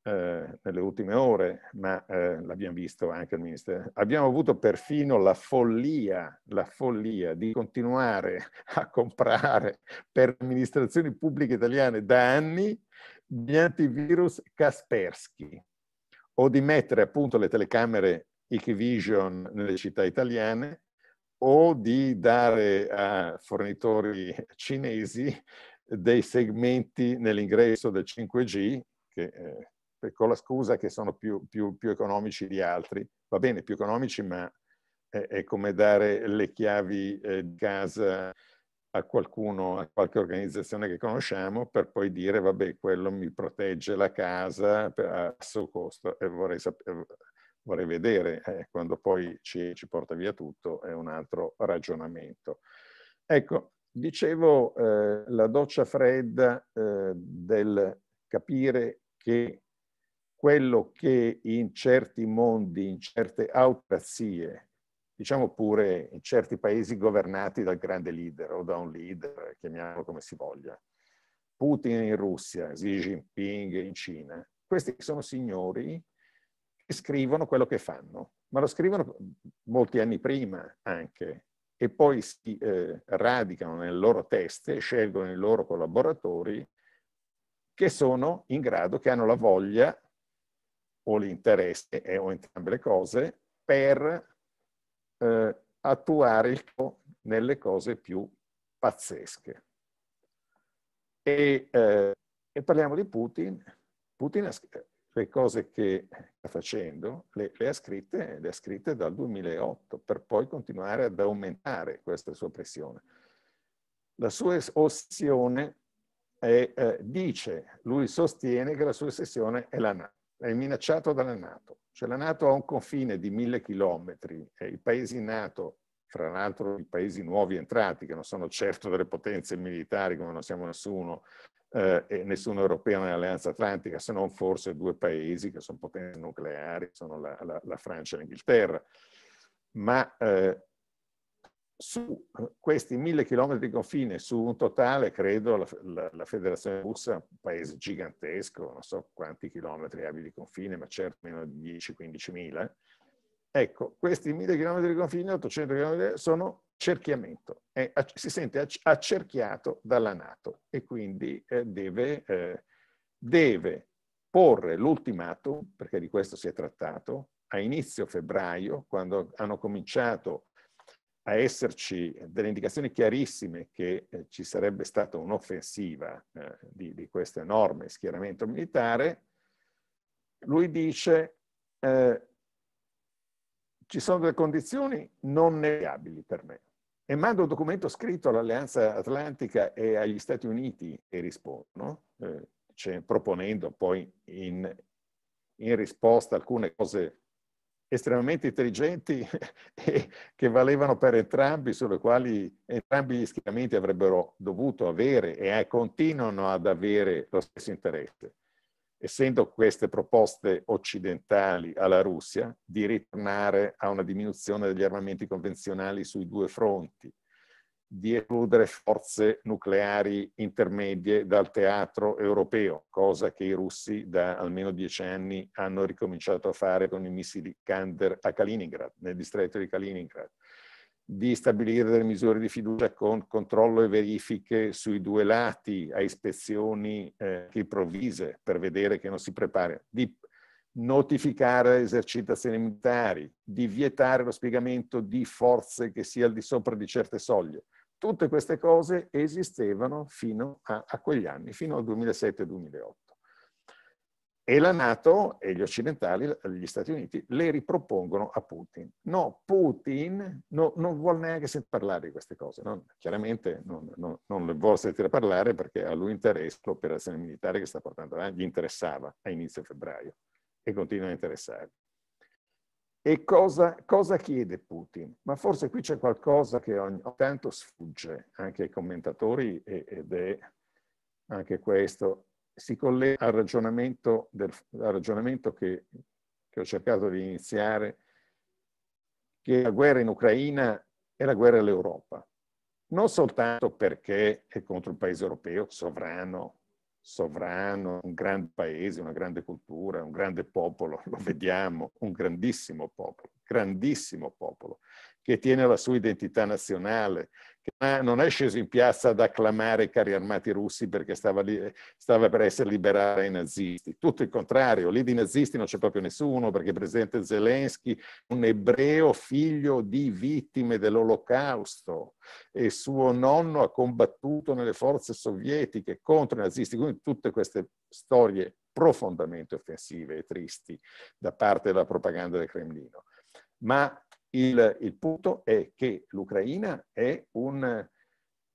eh, nelle ultime ore, ma eh, l'abbiamo visto anche al Ministero. Abbiamo avuto perfino la follia, la follia di continuare a comprare per amministrazioni pubbliche italiane da anni gli antivirus Kaspersky o di mettere appunto le telecamere Equivision nelle città italiane o di dare a fornitori cinesi dei segmenti nell'ingresso del 5G, che, eh, con la scusa che sono più, più, più, economici di altri, va bene, più economici, ma eh, è come dare le chiavi eh, di casa a qualcuno, a qualche organizzazione che conosciamo, per poi dire, vabbè, quello mi protegge la casa a basso costo e vorrei, sapere, vorrei vedere eh, quando poi ci, ci porta via tutto, è un altro ragionamento. Ecco, Dicevo, eh, la doccia fredda eh, del capire che quello che in certi mondi, in certe autocrazie, diciamo pure in certi paesi governati dal grande leader o da un leader, chiamiamolo come si voglia, Putin in Russia, Xi Jinping in Cina, questi sono signori che scrivono quello che fanno, ma lo scrivono molti anni prima anche, e poi si eh, radicano nelle loro teste, scelgono i loro collaboratori che sono in grado, che hanno la voglia o l'interesse eh, o entrambe le cose per eh, attuare il nelle cose più pazzesche. E, eh, e parliamo di Putin. Putin ha, le cioè, cose che sta facendo, le, le, ha scritte, le, ha scritte, dal 2008 per poi continuare ad aumentare questa sua pressione. La sua ossessione è, eh, dice, lui sostiene che la sua ossessione è la NATO, è minacciato dalla NATO. Cioè la NATO ha un confine di mille chilometri e i paesi NATO, fra l'altro i paesi nuovi entrati, che non sono certo delle potenze militari come non siamo nessuno, eh, e nessuno europeo nell'Alleanza Atlantica, se non forse due paesi che sono potenze nucleari, sono la, la, la Francia e l'Inghilterra. Ma eh, su questi mille chilometri di confine, su un totale, credo, la, la, la, Federazione Russa, un paese gigantesco, non so quanti chilometri abbia di confine, ma certo meno di 10-15 mila. Ecco, questi mille chilometri di confine, 800 chilometri, sono cerchiamento, è, si sente accerchiato dalla Nato e quindi eh, deve, eh, deve porre l'ultimatum, perché di questo si è trattato, a inizio febbraio, quando hanno cominciato a esserci delle indicazioni chiarissime che eh, ci sarebbe stata un'offensiva eh, di, di, questo enorme schieramento militare, lui dice eh, ci sono delle condizioni non negabili per me e manda un documento scritto all'Alleanza Atlantica e agli Stati Uniti e rispondono, eh, cioè, proponendo poi in, in, risposta alcune cose estremamente intelligenti e che valevano per entrambi, sulle quali entrambi gli schieramenti avrebbero dovuto avere e continuano ad avere lo stesso interesse essendo queste proposte occidentali alla Russia, di ritornare a una diminuzione degli armamenti convenzionali sui due fronti, di escludere forze nucleari intermedie dal teatro europeo, cosa che i russi da almeno dieci anni hanno ricominciato a fare con i missili Kander a Kaliningrad, nel distretto di Kaliningrad di stabilire delle misure di fiducia con controllo e verifiche sui due lati, a ispezioni eh, improvvise per vedere che non si prepari, di notificare esercitazioni militari, di vietare lo spiegamento di forze che sia al di sopra di certe soglie. Tutte queste cose esistevano fino a, a quegli anni, fino al 2007-2008. E la Nato e gli occidentali, gli Stati Uniti, le ripropongono a Putin. No, Putin no, non vuole neanche parlare di queste cose. No? Chiaramente non, non, non le vuole sentire parlare perché a lui interessa l'operazione militare che sta portando avanti, gli interessava a inizio febbraio e continua a interessargli. E cosa, cosa, chiede Putin? Ma forse qui c'è qualcosa che ogni tanto sfugge anche ai commentatori ed è anche questo si collega al ragionamento, del, al ragionamento che, che ho cercato di iniziare, che la guerra in Ucraina è la guerra all'Europa, non soltanto perché è contro un paese europeo sovrano, sovrano, un grande paese, una grande cultura, un grande popolo, lo vediamo, un grandissimo popolo, grandissimo popolo, che tiene la sua identità nazionale, che non è sceso in piazza ad acclamare i carri armati russi perché stava, lì, eh, stava per essere liberato i nazisti. Tutto il contrario, lì di nazisti non c'è proprio nessuno perché il presidente Zelensky, un ebreo figlio di vittime dell'olocausto e suo nonno ha combattuto nelle forze sovietiche contro i nazisti, quindi tutte queste storie profondamente offensive e tristi da parte della propaganda del Cremlino. Ma il, il punto è che l'Ucraina è un,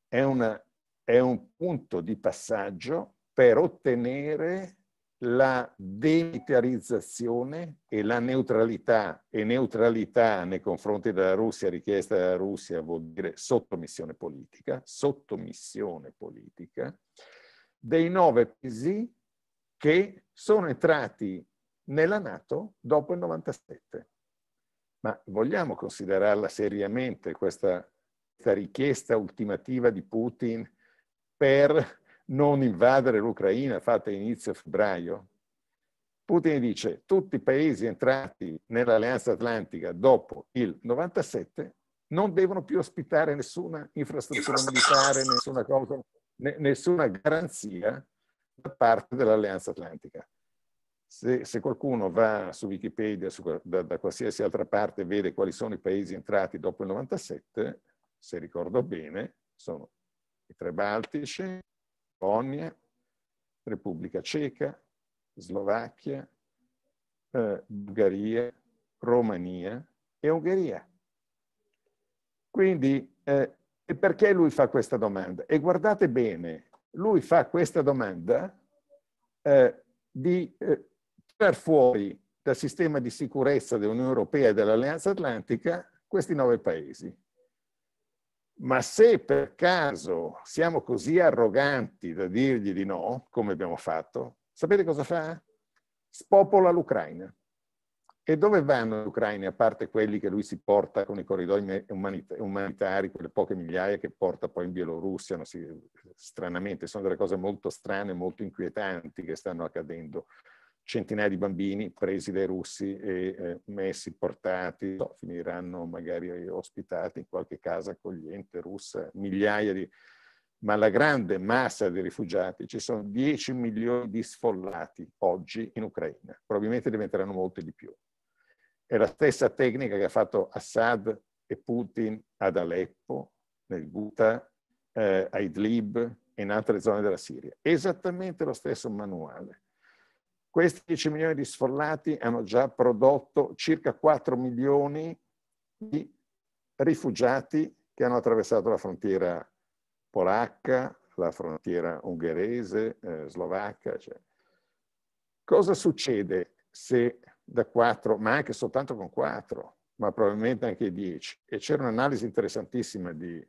è, una, è un punto di passaggio per ottenere la demilitarizzazione e la neutralità e neutralità nei confronti della Russia richiesta dalla Russia vuol dire sottomissione politica, sottomissione politica dei nove paesi che sono entrati nella Nato dopo il 97. Ma vogliamo considerarla seriamente questa, questa richiesta ultimativa di Putin per non invadere l'Ucraina fatta inizio febbraio? Putin dice tutti i paesi entrati nell'Alleanza Atlantica dopo il 97 non devono più ospitare nessuna infrastruttura militare, nessuna, cosa, nessuna garanzia da parte dell'Alleanza Atlantica. Se, se qualcuno va su Wikipedia, su, da, da, qualsiasi altra parte, vede quali sono i paesi entrati dopo il 97, se ricordo bene, sono i tre Baltici, Polonia, Repubblica Ceca, Slovacchia, eh, Bulgaria, Romania e Ungheria. Quindi, eh, perché lui fa questa domanda? E guardate bene, lui fa questa domanda eh, di eh, tirar fuori dal sistema di sicurezza dell'Unione Europea e dell'Alleanza Atlantica questi nove paesi. Ma se per caso siamo così arroganti da dirgli di no, come abbiamo fatto, sapete cosa fa? Spopola l'Ucraina. E dove vanno gli ucraini, a parte quelli che lui si porta con i corridoi umanitari, quelle poche migliaia che porta poi in Bielorussia? Si, stranamente, sono delle cose molto strane, molto inquietanti che stanno accadendo centinaia di bambini presi dai russi e eh, messi, portati, no, finiranno magari ospitati in qualche casa accogliente russa, migliaia di... Ma la grande massa di rifugiati, ci sono 10 milioni di sfollati oggi in Ucraina, probabilmente diventeranno molti di più. È la stessa tecnica che ha fatto Assad e Putin ad Aleppo, nel Ghouta, eh, a Idlib e in altre zone della Siria. Esattamente lo stesso manuale. Questi 10 milioni di sfollati hanno già prodotto circa 4 milioni di rifugiati che hanno attraversato la frontiera polacca, la frontiera ungherese, eh, slovacca. Cioè. Cosa succede se da 4, ma anche soltanto con 4, ma probabilmente anche 10? E c'era un'analisi interessantissima di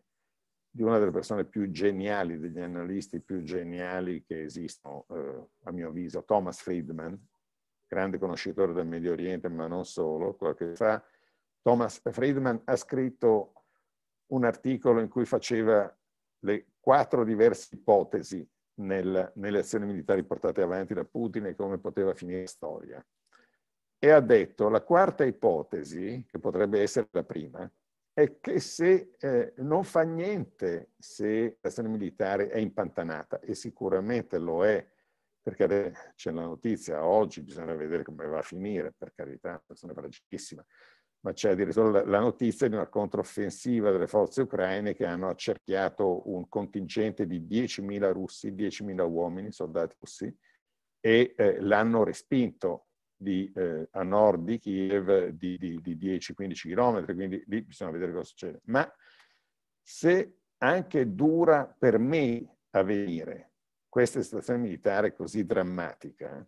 di una delle persone più geniali, degli analisti più geniali che esistono, eh, a mio avviso, Thomas Friedman, grande conoscitore del Medio Oriente, ma non solo, qualche fa, Thomas Friedman ha scritto un articolo in cui faceva le quattro diverse ipotesi nel, nelle azioni militari portate avanti da Putin e come poteva finire la storia. E ha detto la quarta ipotesi, che potrebbe essere la prima, è che se eh, non fa niente se la l'azione militare è impantanata, e sicuramente lo è, perché c'è la notizia, oggi bisogna vedere come va a finire, per carità, una persona fragilissima, ma c'è addirittura la notizia di una controffensiva delle forze ucraine che hanno accerchiato un contingente di 10.000 russi, 10.000 uomini, soldati russi, e eh, l'hanno respinto di, eh, a nord di Kiev di, di, di 10-15 km, quindi lì bisogna vedere cosa succede. Ma se anche dura per me avvenire questa situazione militare così drammatica,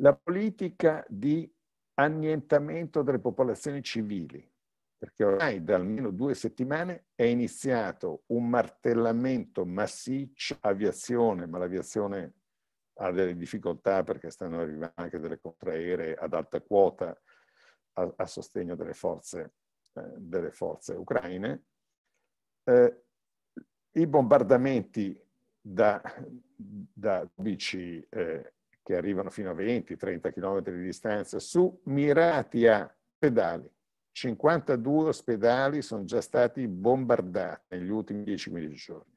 la politica di annientamento delle popolazioni civili, perché ormai da almeno due settimane è iniziato un martellamento massiccio, aviazione, ma l'aviazione ha delle difficoltà perché stanno arrivando anche delle contraeree ad alta quota a, a sostegno delle forze, eh, delle forze ucraine. Eh, I bombardamenti da, da bici eh, che arrivano fino a 20-30 km di distanza su mirati a pedali. 52 ospedali sono già stati bombardati negli ultimi 10-15 giorni.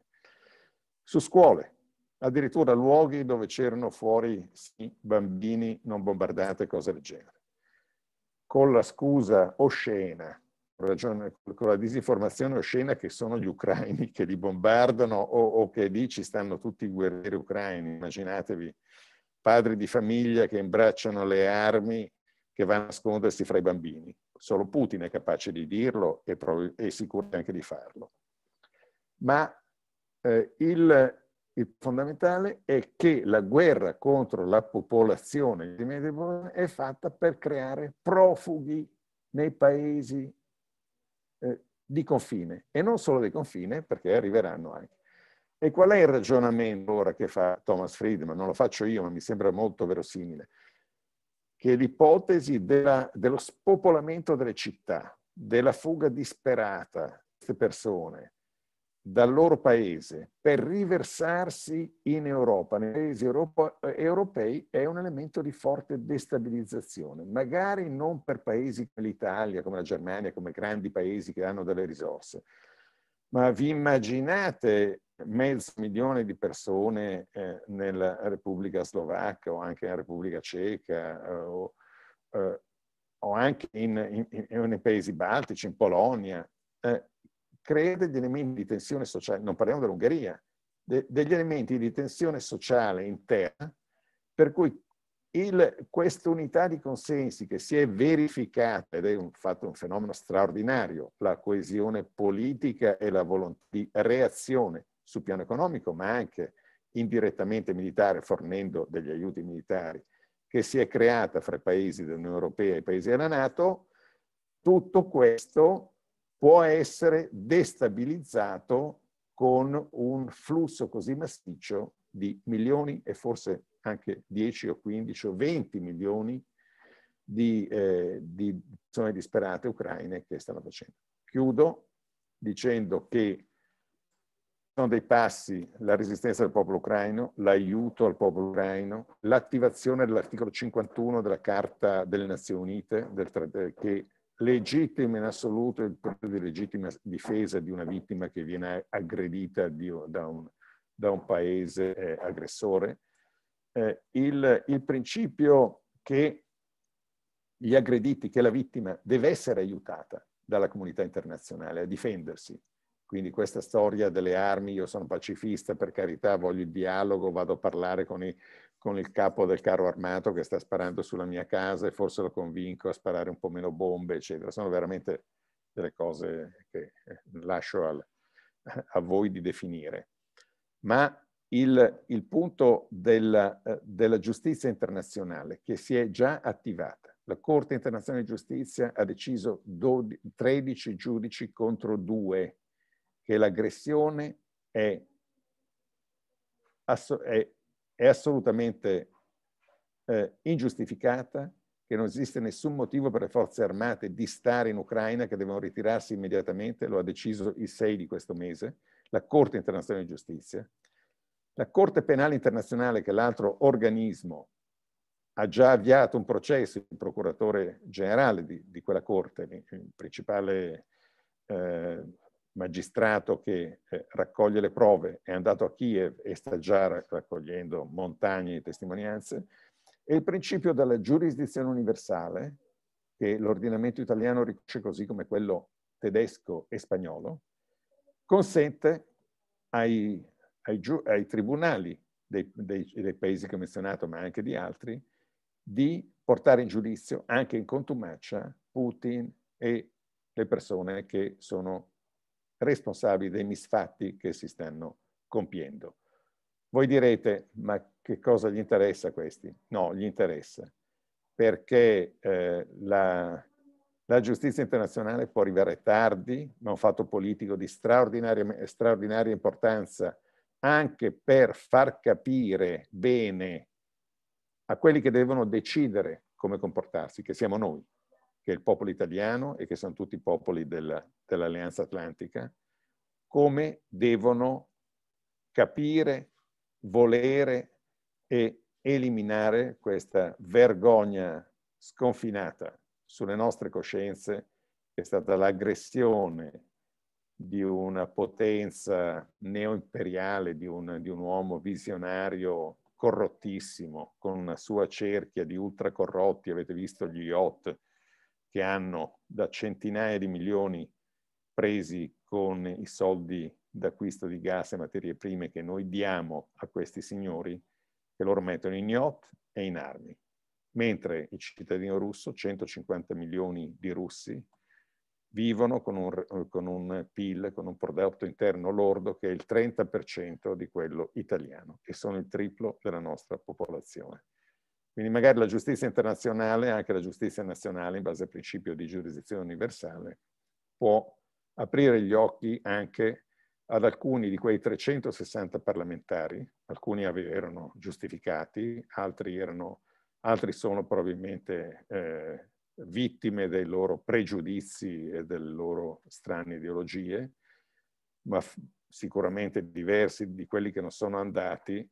Su scuole, addirittura luoghi dove c'erano fuori sì, bambini non bombardati e cose del genere. Con la scusa oscena, ragione, con la disinformazione oscena che sono gli ucraini che li bombardano o, o che lì ci stanno tutti i guerrieri ucraini, immaginatevi padri di famiglia che imbracciano le armi che vanno a nascondersi fra i bambini. Solo Putin è capace di dirlo e, e sicuro anche di farlo. Ma eh, il, il fondamentale è che la guerra contro la popolazione è fatta per creare profughi nei paesi eh, di confine e non solo di confine perché arriveranno anche. E qual è il ragionamento ora che fa Thomas Friedman? Non lo faccio io, ma mi sembra molto verosimile, che l'ipotesi della, dello spopolamento delle città, della fuga disperata di queste persone, dal loro paese per riversarsi in Europa, nei paesi Europa, eh, europei, è un elemento di forte destabilizzazione, magari non per paesi come l'Italia, come la Germania, come grandi paesi che hanno delle risorse. Ma vi immaginate mezzo milione di persone eh, nella Repubblica Slovacca o anche nella Repubblica Ceca eh, o, eh, o, anche in, in, in, nei paesi baltici, in Polonia, eh, crea degli elementi di tensione sociale, non parliamo dell'Ungheria, de, degli elementi di tensione sociale interna, per cui questa unità di consensi che si è verificata, ed è un, fatto un fenomeno straordinario, la coesione politica e la volontà di reazione sul piano economico, ma anche indirettamente militare, fornendo degli aiuti militari, che si è creata fra i paesi dell'Unione Europea e i paesi della Nato, tutto questo può essere destabilizzato con un flusso così massiccio di milioni e forse anche 10 o 15 o 20 milioni di, eh, di persone disperate ucraine che stanno facendo. Chiudo dicendo che sono dei passi la resistenza del popolo ucraino, l'aiuto al popolo ucraino, l'attivazione dell'articolo 51 della Carta delle Nazioni Unite del, eh, che legittima in assoluto il periodo di legittima difesa di una vittima che viene aggredita di, da, un, da, un, paese eh, aggressore. Eh, il, il, principio che gli aggrediti, che la vittima deve essere aiutata dalla comunità internazionale a difendersi. Quindi questa storia delle armi, io sono pacifista, per carità, voglio il dialogo, vado a parlare con i, con il capo del carro armato che sta sparando sulla mia casa e forse lo convinco a sparare un po' meno bombe, eccetera. Sono veramente delle cose che eh, lascio al, a voi di definire. Ma il, il punto della, eh, della giustizia internazionale che si è già attivata, la Corte internazionale di giustizia ha deciso 12, 13 giudici contro 2 che l'aggressione è, è è assolutamente eh, ingiustificata, che non esiste nessun motivo per le forze armate di stare in Ucraina, che devono ritirarsi immediatamente, lo ha deciso il 6 di questo mese, la Corte internazionale di giustizia. La Corte penale internazionale, che è l'altro organismo, ha già avviato un processo, il procuratore generale di, di quella Corte, il principale eh, magistrato che eh, raccoglie le prove è andato a Kiev e sta già raccogliendo montagne di testimonianze, e il principio della giurisdizione universale, che l'ordinamento italiano riconosce così come quello tedesco e spagnolo, consente ai, ai, giu, ai tribunali dei, dei, dei paesi che ho menzionato, ma anche di altri, di portare in giudizio anche in contumacia Putin e le persone che sono responsabili dei misfatti che si stanno compiendo. Voi direte, ma che cosa gli interessa a questi? No, gli interessa, perché eh, la, la giustizia internazionale può arrivare tardi, ma è un fatto politico di straordinaria, straordinaria, importanza anche per far capire bene a quelli che devono decidere come comportarsi, che siamo noi che è il popolo italiano e che sono tutti i popoli del, dell'Alleanza Atlantica, come devono capire, volere e eliminare questa vergogna sconfinata sulle nostre coscienze che è stata l'aggressione di una potenza neoimperiale, di un, di un uomo visionario corrottissimo, con una sua cerchia di ultracorrotti, avete visto gli yacht che hanno da centinaia di milioni presi con i soldi d'acquisto di gas e materie prime che noi diamo a questi signori, che loro mettono in yacht e in armi. Mentre il cittadino russo, 150 milioni di russi, vivono con un, eh, con un PIL, con un prodotto interno lordo che è il 30% di quello italiano e sono il triplo della nostra popolazione. Quindi magari la giustizia internazionale, anche la giustizia nazionale, in base al principio di giurisdizione universale, può aprire gli occhi anche ad alcuni di quei 360 parlamentari, alcuni erano giustificati, altri, erano, altri sono probabilmente eh, vittime dei loro pregiudizi e delle loro strane ideologie, ma sicuramente diversi di quelli che non sono andati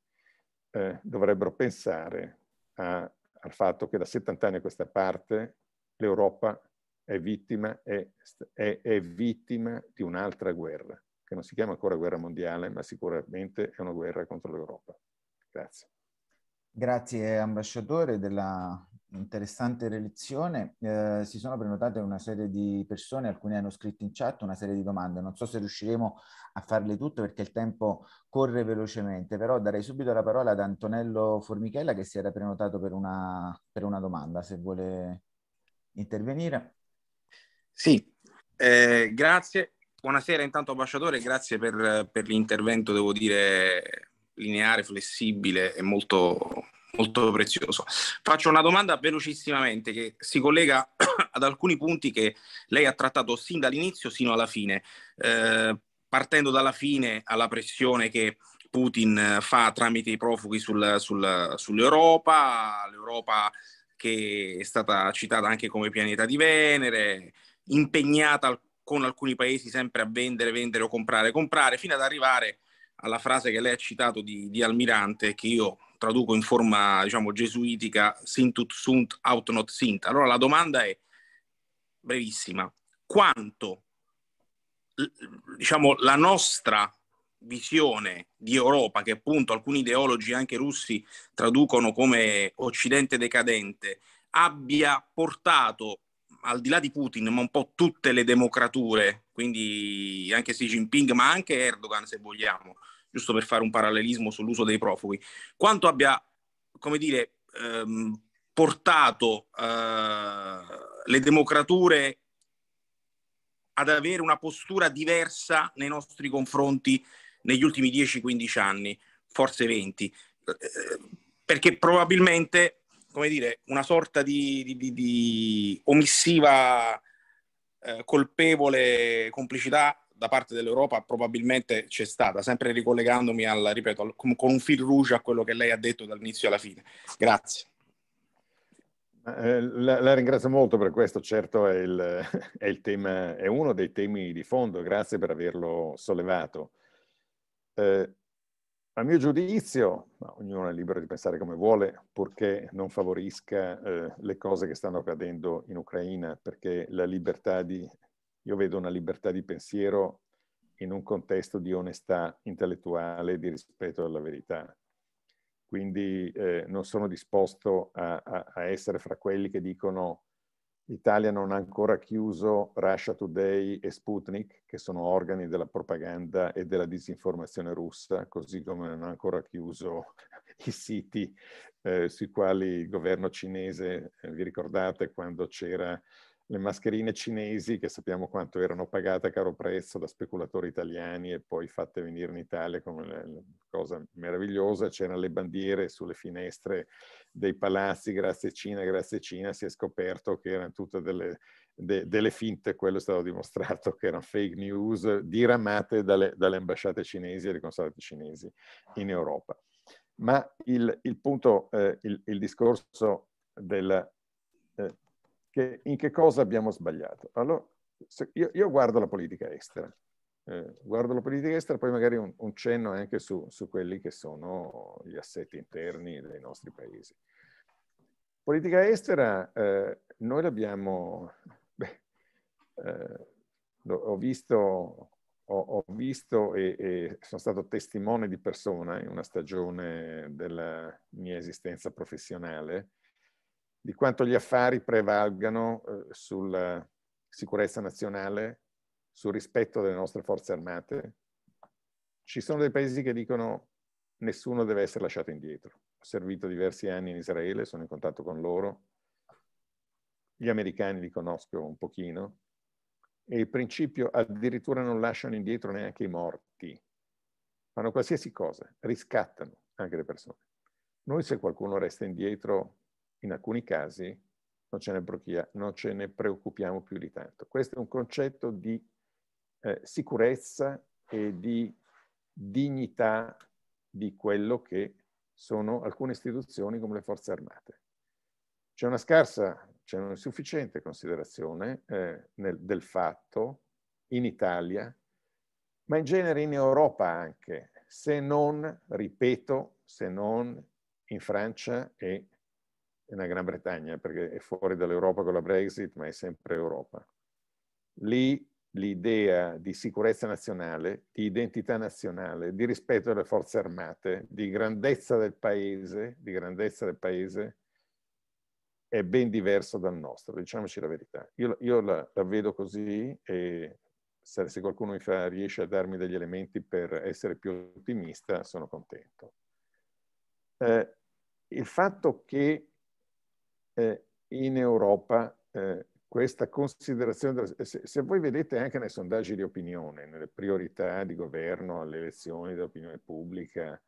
eh, dovrebbero pensare a, al fatto che da 70 anni a questa parte l'Europa è vittima, è, è, è vittima di un'altra guerra, che non si chiama ancora guerra mondiale, ma sicuramente è una guerra contro l'Europa. Grazie. Grazie ambasciatore della interessante relazione, eh, si sono prenotate una serie di persone, alcune hanno scritto in chat una serie di domande, non so se riusciremo a farle tutte perché il tempo corre velocemente, però darei subito la parola ad Antonello Formichella che si era prenotato per una, per una domanda, se vuole intervenire. Sì, eh, grazie. Buonasera intanto ambasciatore, grazie per, per l'intervento, devo dire, lineare, flessibile e molto molto prezioso. Faccio una domanda velocissimamente che si collega ad alcuni punti che lei ha trattato sin dall'inizio sino alla fine, eh, partendo dalla fine alla pressione che Putin eh, fa tramite i profughi sul, sul, sull'Europa, l'Europa che è stata citata anche come pianeta di Venere, impegnata con alcuni paesi sempre a vendere, vendere o comprare, comprare, fino ad arrivare alla frase che lei ha citato di, di Almirante, che io traduco in forma diciamo gesuitica, sintut sunt aut not sint. Allora la domanda è brevissima, quanto diciamo, la nostra visione di Europa, che appunto alcuni ideologi anche russi traducono come Occidente decadente, abbia portato al di là di Putin, ma un po' tutte le democrature, quindi anche Xi Jinping, ma anche Erdogan se vogliamo, giusto per fare un parallelismo sull'uso dei profughi, quanto abbia, come dire, ehm, portato eh, le democrature ad avere una postura diversa nei nostri confronti negli ultimi 10-15 anni, forse 20, eh, perché probabilmente, come dire, una sorta di, di, di, di omissiva eh, colpevole complicità da parte dell'Europa probabilmente c'è stata, sempre ricollegandomi al, ripeto, al, con un fil rouge a quello che lei ha detto dall'inizio alla fine. Grazie. Eh, la, la, ringrazio molto per questo, certo è, il, è, il tema, è, uno dei temi di fondo, grazie per averlo sollevato. Eh, a mio giudizio, ognuno è libero di pensare come vuole, purché non favorisca eh, le cose che stanno accadendo in Ucraina, perché la libertà di io vedo una libertà di pensiero in un contesto di onestà intellettuale e di rispetto alla verità. Quindi eh, non sono disposto a, a, a, essere fra quelli che dicono l'Italia non ha ancora chiuso Russia Today e Sputnik, che sono organi della propaganda e della disinformazione russa, così come non ha ancora chiuso i siti eh, sui quali il governo cinese, eh, vi ricordate quando c'era le mascherine cinesi, che sappiamo quanto erano pagate a caro prezzo da speculatori italiani e poi fatte venire in Italia come cosa meravigliosa, c'erano le bandiere sulle finestre dei palazzi, grazie Cina, grazie Cina, si è scoperto che erano tutte delle, de, delle finte, quello è stato dimostrato che erano fake news diramate dalle, dalle ambasciate cinesi e dai consolati cinesi in Europa. Ma il, il punto, eh, il, il, discorso del, eh, che in che cosa abbiamo sbagliato. Allora, io, io, guardo la politica estera, eh, guardo la politica estera, poi magari un, un cenno anche su, su, quelli che sono gli assetti interni dei nostri paesi. Politica estera, eh, noi l'abbiamo, beh, eh, ho visto, ho, ho visto e, e, sono stato testimone di persona in una stagione della mia esistenza professionale, di quanto gli affari prevalgano eh, sulla eh, sicurezza nazionale, sul rispetto delle nostre forze armate. Ci sono dei paesi che dicono nessuno deve essere lasciato indietro. Ho servito diversi anni in Israele, sono in contatto con loro. Gli americani li conosco un pochino. E il principio addirittura non lasciano indietro neanche i morti. Fanno qualsiasi cosa, riscattano anche le persone. Noi se qualcuno resta indietro in alcuni casi non ce ne, non ce ne preoccupiamo più di tanto. Questo è un concetto di eh, sicurezza e di dignità di quello che sono alcune istituzioni come le forze armate. C'è una scarsa, c'è un'insufficiente considerazione eh, nel, del fatto in Italia, ma in genere in Europa anche, se non, ripeto, se non in Francia e in nella Gran Bretagna, perché è fuori dall'Europa con la Brexit, ma è sempre Europa. Lì l'idea di sicurezza nazionale, di identità nazionale, di rispetto delle forze armate, di grandezza del paese, di grandezza del paese è ben diversa dal nostro, diciamoci la verità. Io, io la, la, vedo così e se, se qualcuno mi fa, riesce a darmi degli elementi per essere più ottimista, sono contento. Eh, il fatto che eh, in Europa eh, questa considerazione, della, se, se, voi vedete anche nei sondaggi di opinione, nelle priorità di governo, alle elezioni dell'opinione pubblica,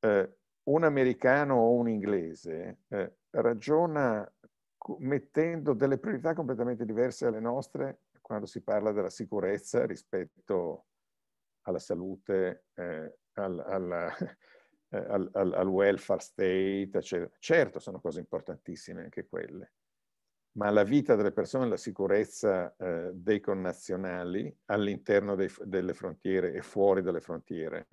eh, un americano o un inglese eh, ragiona mettendo delle priorità completamente diverse alle nostre quando si parla della sicurezza rispetto alla salute, eh, alla, alla eh, al, al, welfare state, eccetera. Certo sono cose importantissime anche quelle, ma la vita delle persone, la sicurezza eh, dei connazionali all'interno delle frontiere e fuori dalle frontiere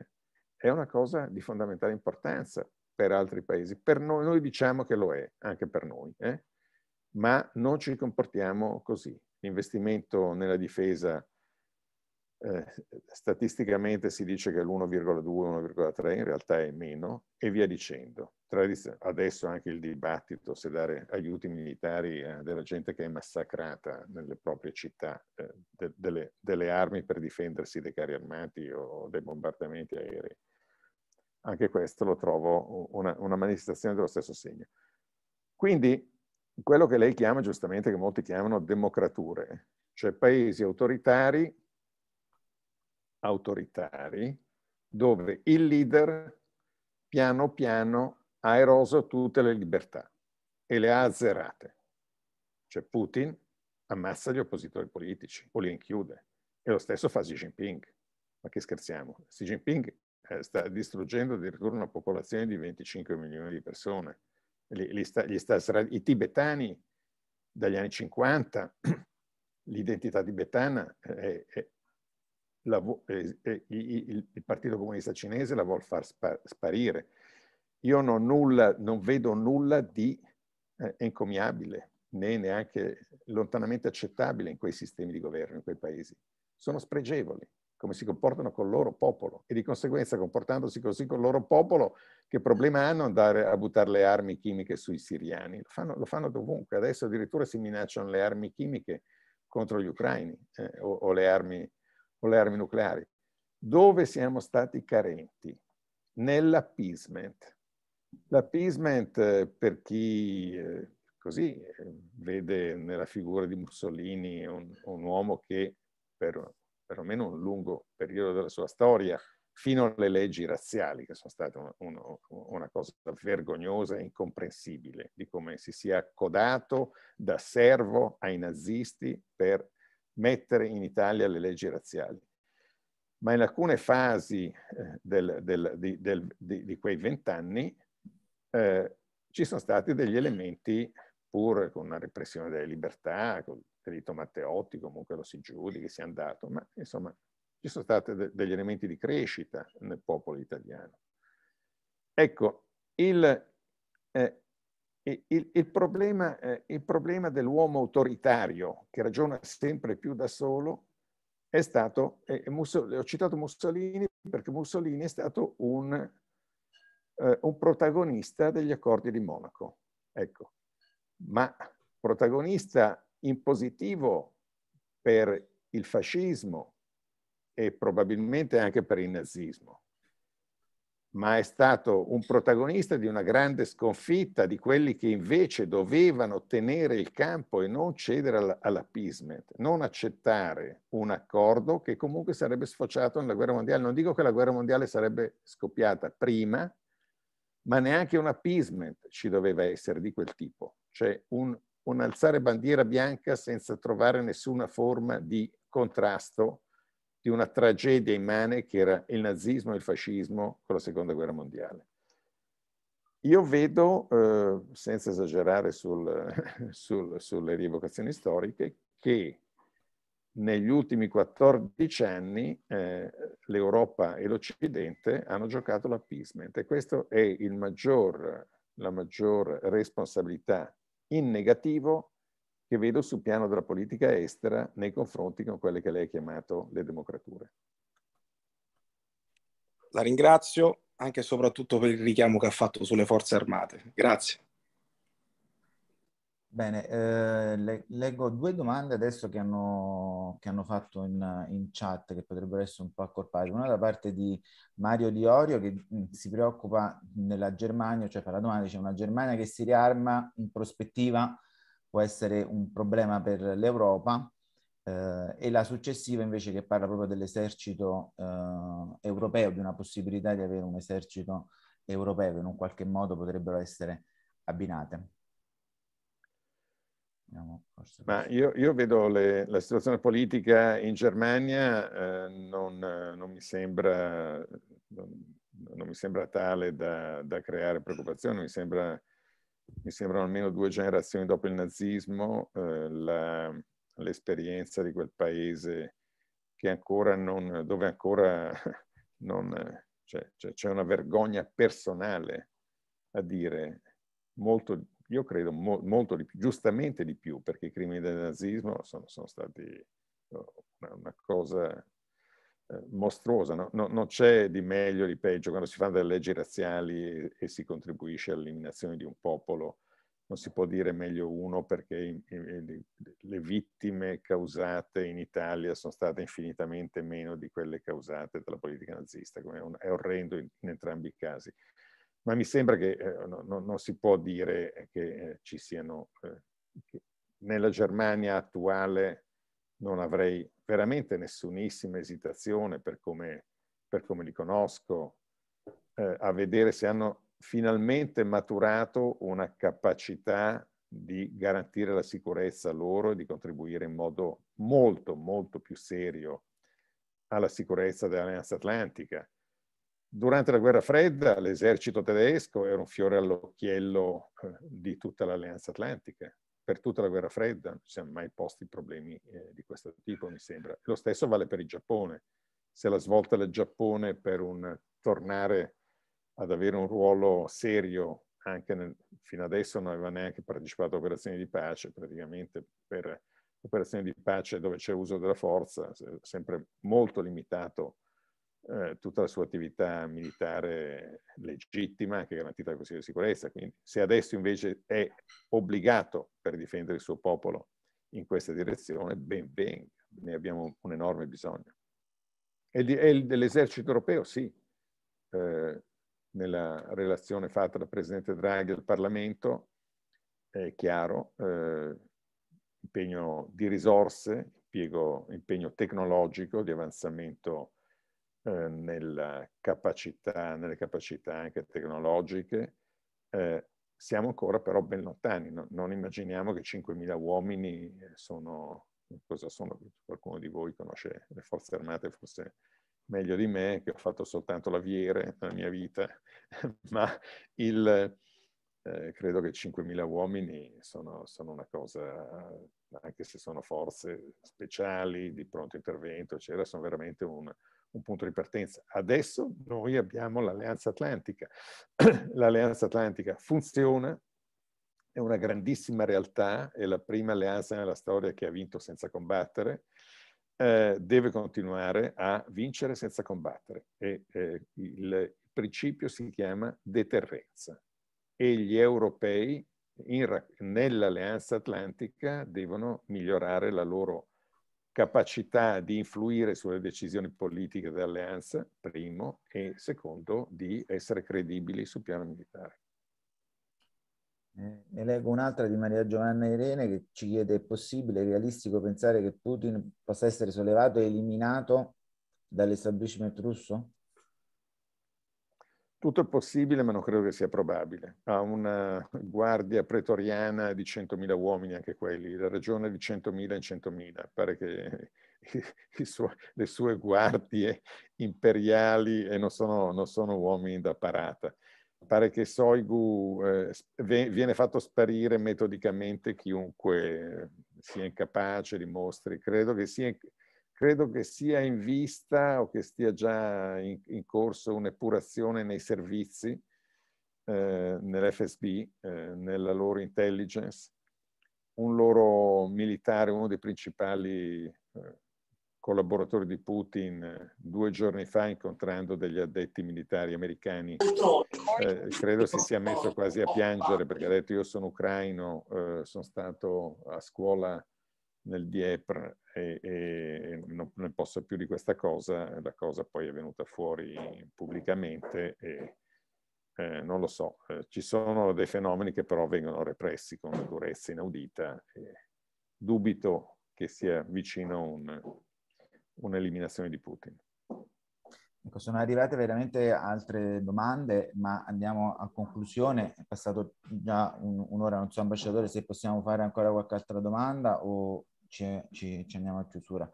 è una cosa di fondamentale importanza per altri paesi. Per noi, noi diciamo che lo è, anche per noi, eh? ma non ci comportiamo così. L'investimento nella difesa eh, statisticamente si dice che l'1,2, 1,3 in realtà è meno e via dicendo. adesso anche il dibattito se dare aiuti militari a eh, della gente che è massacrata nelle proprie città, eh, de- delle, delle, armi per difendersi dai carri armati o dai bombardamenti aerei. Anche questo lo trovo una, una manifestazione dello stesso segno. Quindi quello che lei chiama giustamente, che molti chiamano democrature, cioè paesi autoritari autoritari dove il leader piano piano ha eroso tutte le libertà e le ha azzerate. Cioè Putin ammazza gli oppositori politici o li rinchiude e lo stesso fa Xi Jinping. Ma che scherziamo? Xi Jinping eh, sta distruggendo addirittura una popolazione di 25 milioni di persone. Li, li sta, sta, I tibetani dagli anni 50, l'identità tibetana è, è, la, eh, eh, il, il, Partito Comunista Cinese la vuole far spa, sparire. Io non, nulla, non, vedo nulla di eh, encomiabile, né neanche lontanamente accettabile in quei sistemi di governo, in quei paesi. Sono spregevoli come si comportano con il loro popolo e di conseguenza comportandosi così con il loro popolo che problema hanno andare a buttare le armi chimiche sui siriani? Lo fanno, lo fanno dovunque, adesso addirittura si minacciano le armi chimiche contro gli ucraini eh, o, o le armi con le armi nucleari. Dove siamo stati carenti? Nell'appeasement. L'appeasement, eh, per chi eh, così eh, vede nella figura di Mussolini un, un uomo che per perlomeno un lungo periodo della sua storia, fino alle leggi razziali, che sono state un, un, una cosa vergognosa e incomprensibile, di come si sia accodato da servo ai nazisti per mettere in Italia le leggi razziali. Ma in alcune fasi eh, del, del, di, del, di, di, quei vent'anni eh, ci sono stati degli elementi, pur con una repressione delle libertà, con il delitto Matteotti, comunque lo si giudica, si è andato, ma insomma ci sono stati de degli elementi di crescita nel popolo italiano. Ecco, il, eh, il, il, problema, eh, il, problema, dell'uomo autoritario che ragiona sempre più da solo è stato, eh, Mussol- ho citato Mussolini perché Mussolini è stato un, eh, un protagonista degli accordi di Monaco, ecco. ma protagonista in positivo per il fascismo e probabilmente anche per il nazismo ma è stato un protagonista di una grande sconfitta di quelli che invece dovevano tenere il campo e non cedere all'appeasement, non accettare un accordo che comunque sarebbe sfociato nella guerra mondiale. Non dico che la guerra mondiale sarebbe scoppiata prima, ma neanche un appeasement ci doveva essere di quel tipo, cioè un, un alzare bandiera bianca senza trovare nessuna forma di contrasto di una tragedia immane che era il nazismo e il fascismo con la seconda guerra mondiale. Io vedo, eh, senza esagerare sul, sul, sulle rievocazioni storiche, che negli ultimi 14 anni eh, l'Europa e l'Occidente hanno giocato l'appeasement e questa è maggior, la maggior responsabilità in negativo che vedo sul piano della politica estera nei confronti con quelle che lei ha chiamato le democrature. La ringrazio anche e soprattutto per il richiamo che ha fatto sulle forze armate. Grazie. Bene, eh, le, leggo due domande adesso che hanno, che hanno fatto in, in, chat che potrebbero essere un po' accorpate. Una da parte di Mario Diorio che mm, si preoccupa della Germania, cioè fa la domanda, dice una Germania che si riarma in prospettiva può essere un problema per l'Europa eh, e la successiva invece che parla proprio dell'esercito eh, europeo, di una possibilità di avere un esercito europeo, in un qualche modo potrebbero essere abbinate. Forse Ma io, io vedo le, la situazione politica in Germania eh, non, non, mi sembra, non, non, mi sembra, tale da, da creare preoccupazione, mi sembra mi sembrano almeno due generazioni dopo il nazismo, eh, la, l'esperienza di quel paese ancora non, dove ancora non, cioè, cioè, c'è una vergogna personale a dire molto, io credo mo, molto di più, giustamente di più, perché i crimini del nazismo sono, sono stati oh, una, una cosa eh, mostruosa, no? No, non c'è di meglio o di peggio quando si fanno delle leggi razziali e, e si contribuisce all'eliminazione di un popolo, non si può dire meglio uno perché le vittime causate in Italia sono state infinitamente meno di quelle causate dalla politica nazista, è orrendo in, entrambi i casi. Ma mi sembra che eh, no, non si può dire che eh, ci siano... Eh, che nella Germania attuale non avrei veramente nessunissima esitazione per come, per come li conosco, eh, a vedere se hanno finalmente maturato una capacità di garantire la sicurezza loro e di contribuire in modo molto, molto più serio alla sicurezza dell'Alleanza Atlantica. Durante la guerra fredda l'esercito tedesco era un fiore all'occhiello eh, di tutta l'Alleanza Atlantica per tutta la guerra fredda, non ci siamo mai posti problemi eh, di questo tipo, mi sembra. Lo stesso vale per il Giappone. Se la svolta del Giappone per un tornare ad avere un ruolo serio, anche nel, fino adesso non aveva neanche partecipato a operazioni di pace, praticamente per operazioni di pace dove c'è uso della forza, sempre molto limitato eh, tutta la sua attività militare legittima, anche garantita dal Consiglio di sicurezza. Quindi se adesso invece è obbligato per difendere il suo popolo in questa direzione, ben venga, ne abbiamo un enorme bisogno. E, di, e dell'esercito europeo, sì, eh, nella relazione fatta dal Presidente Draghi al Parlamento, è chiaro, eh, impegno di risorse, impiego, impegno tecnologico, di avanzamento eh, nella capacità, nelle capacità anche tecnologiche. Eh, siamo ancora però ben lontani, no, non immaginiamo che 5.000 uomini eh, sono, cosa sono, qualcuno di voi conosce le forze armate forse meglio di me, che ho fatto soltanto l'aviere nella mia vita, ma il, eh, credo che 5.000 uomini sono, sono, una cosa, anche se sono forze speciali di pronto intervento, eccetera, sono veramente un, un punto di partenza. Adesso noi abbiamo l'Alleanza Atlantica. L'Alleanza Atlantica funziona, è una grandissima realtà, è la prima alleanza nella storia che ha vinto senza combattere, eh, deve continuare a vincere senza combattere. E, eh, il principio si chiama deterrenza e gli europei in, nell'alleanza atlantica devono migliorare la loro capacità di influire sulle decisioni politiche dell'alleanza, primo, e secondo, di essere credibili sul piano militare. Eh, ne leggo un'altra di Maria Giovanna Irene che ci chiede: è possibile, realistico pensare che Putin possa essere sollevato e eliminato dall'establishment russo? Tutto è possibile, ma non credo che sia probabile. Ha una guardia pretoriana di 100.000 uomini, anche quelli, la regione di 100.000 in 100.000. Pare che suo, le sue guardie imperiali e non sono, non sono uomini da parata pare che Soigu eh, viene fatto sparire metodicamente chiunque sia incapace, dimostri. Credo che sia Credo che sia in vista o che stia già in, in corso un'epurazione nei servizi, eh, nell'FSB, eh, nella loro intelligence. Un loro militare, uno dei principali eh, collaboratori di Putin, due giorni fa incontrando degli addetti militari americani, eh, credo si sia messo quasi a piangere perché ha detto io sono ucraino, eh, sono stato a scuola nel Dieppe e, e, non ne posso più di questa cosa, la cosa poi è venuta fuori pubblicamente e eh, non lo so, eh, ci sono dei fenomeni che però vengono repressi con una durezza inaudita e dubito che sia vicino un, un'eliminazione di Putin. Ecco, sono arrivate veramente altre domande, ma andiamo a conclusione. È passato già un, un'ora, non so, ambasciatore, se possiamo fare ancora qualche altra domanda o ci, ci, ci andiamo a chiusura.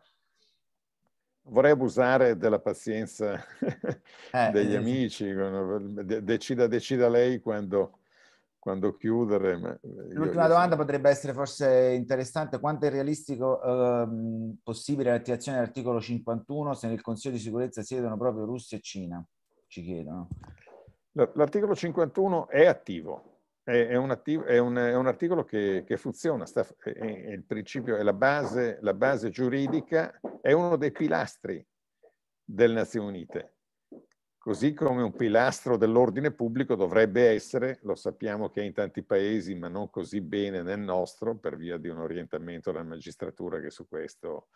Vorrei abusare della pazienza eh, degli sì. amici, decida, decida lei quando, quando chiudere. L'ultima io... domanda potrebbe essere forse interessante, quanto è realistico eh, possibile l'attivazione dell'articolo 51 se nel Consiglio di sicurezza siedono proprio Russia e Cina? Ci chiedono. L'articolo 51 è attivo, è, è, un, attivo, è, un, è un, articolo che, che funziona, sta, è, la base, la base giuridica, è uno dei pilastri delle Nazioni Unite, così come un pilastro dell'ordine pubblico dovrebbe essere, lo sappiamo che è in tanti paesi, ma non così bene nel nostro, per via di un orientamento della magistratura che su questo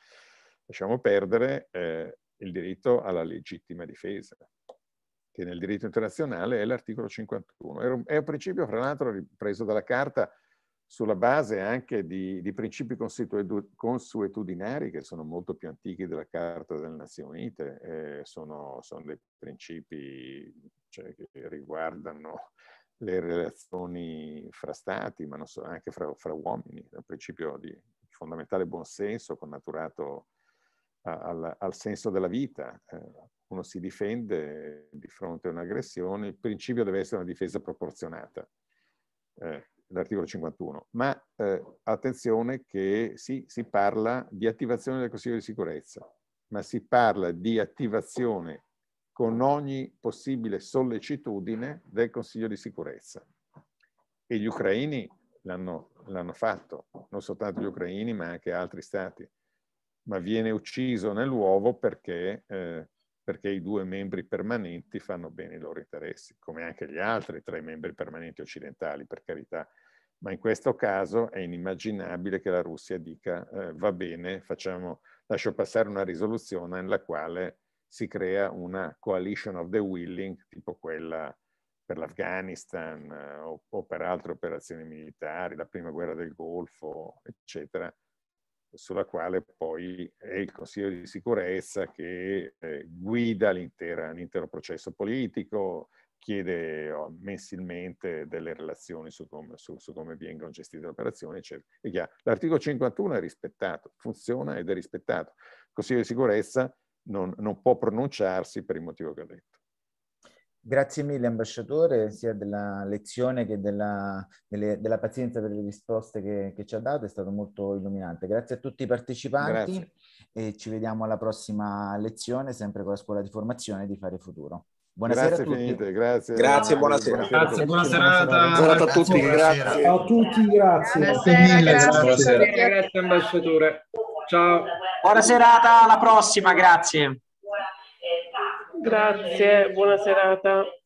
lasciamo perdere, eh, il diritto alla legittima difesa che nel diritto internazionale è l'articolo 51. È un, principio, fra l'altro, ripreso dalla Carta sulla base anche di, di, principi consuetudinari che sono molto più antichi della Carta delle Nazioni Unite, eh, sono, sono, dei principi cioè, che riguardano le relazioni fra stati, ma so, anche fra, fra, uomini, è un principio di fondamentale buonsenso connaturato al, al senso della vita. Eh, uno si difende di fronte a un'aggressione, il principio deve essere una difesa proporzionata, eh, l'articolo 51. Ma eh, attenzione che sì, si parla di attivazione del Consiglio di sicurezza, ma si parla di attivazione con ogni possibile sollecitudine del Consiglio di sicurezza. E gli ucraini l'hanno, l'hanno fatto, non soltanto gli ucraini, ma anche altri stati. Ma viene ucciso nell'uovo perché eh, perché i due membri permanenti fanno bene i loro interessi, come anche gli altri tra i membri permanenti occidentali, per carità. Ma in questo caso è inimmaginabile che la Russia dica eh, va bene, facciamo, lascio passare una risoluzione nella quale si crea una coalition of the willing, tipo quella per l'Afghanistan eh, o, o per altre operazioni militari, la prima guerra del Golfo, eccetera, sulla quale poi è il Consiglio di sicurezza che eh, guida l'intero processo politico, chiede oh, mensilmente delle relazioni su come, su, su come vengono gestite le operazioni, eccetera. L'articolo 51 è rispettato, funziona ed è rispettato. Il Consiglio di sicurezza non, non può pronunciarsi per il motivo che ho detto. Grazie mille ambasciatore sia della lezione che della, delle, della pazienza per le risposte che, che, ci ha dato, è stato molto illuminante. Grazie a tutti i partecipanti Grazie. e ci vediamo alla prossima lezione sempre con la scuola di formazione di Fare Futuro. Buonasera grazie a tutti. Finite, grazie. grazie, buonasera. Grazie, buona serata. Buonasera a tutti, grazie. a tutti, grazie. Buonasera, grazie, grazie, buonasera. grazie ambasciatore. Ciao. Buona serata, alla prossima, grazie. Grazie, buona serata.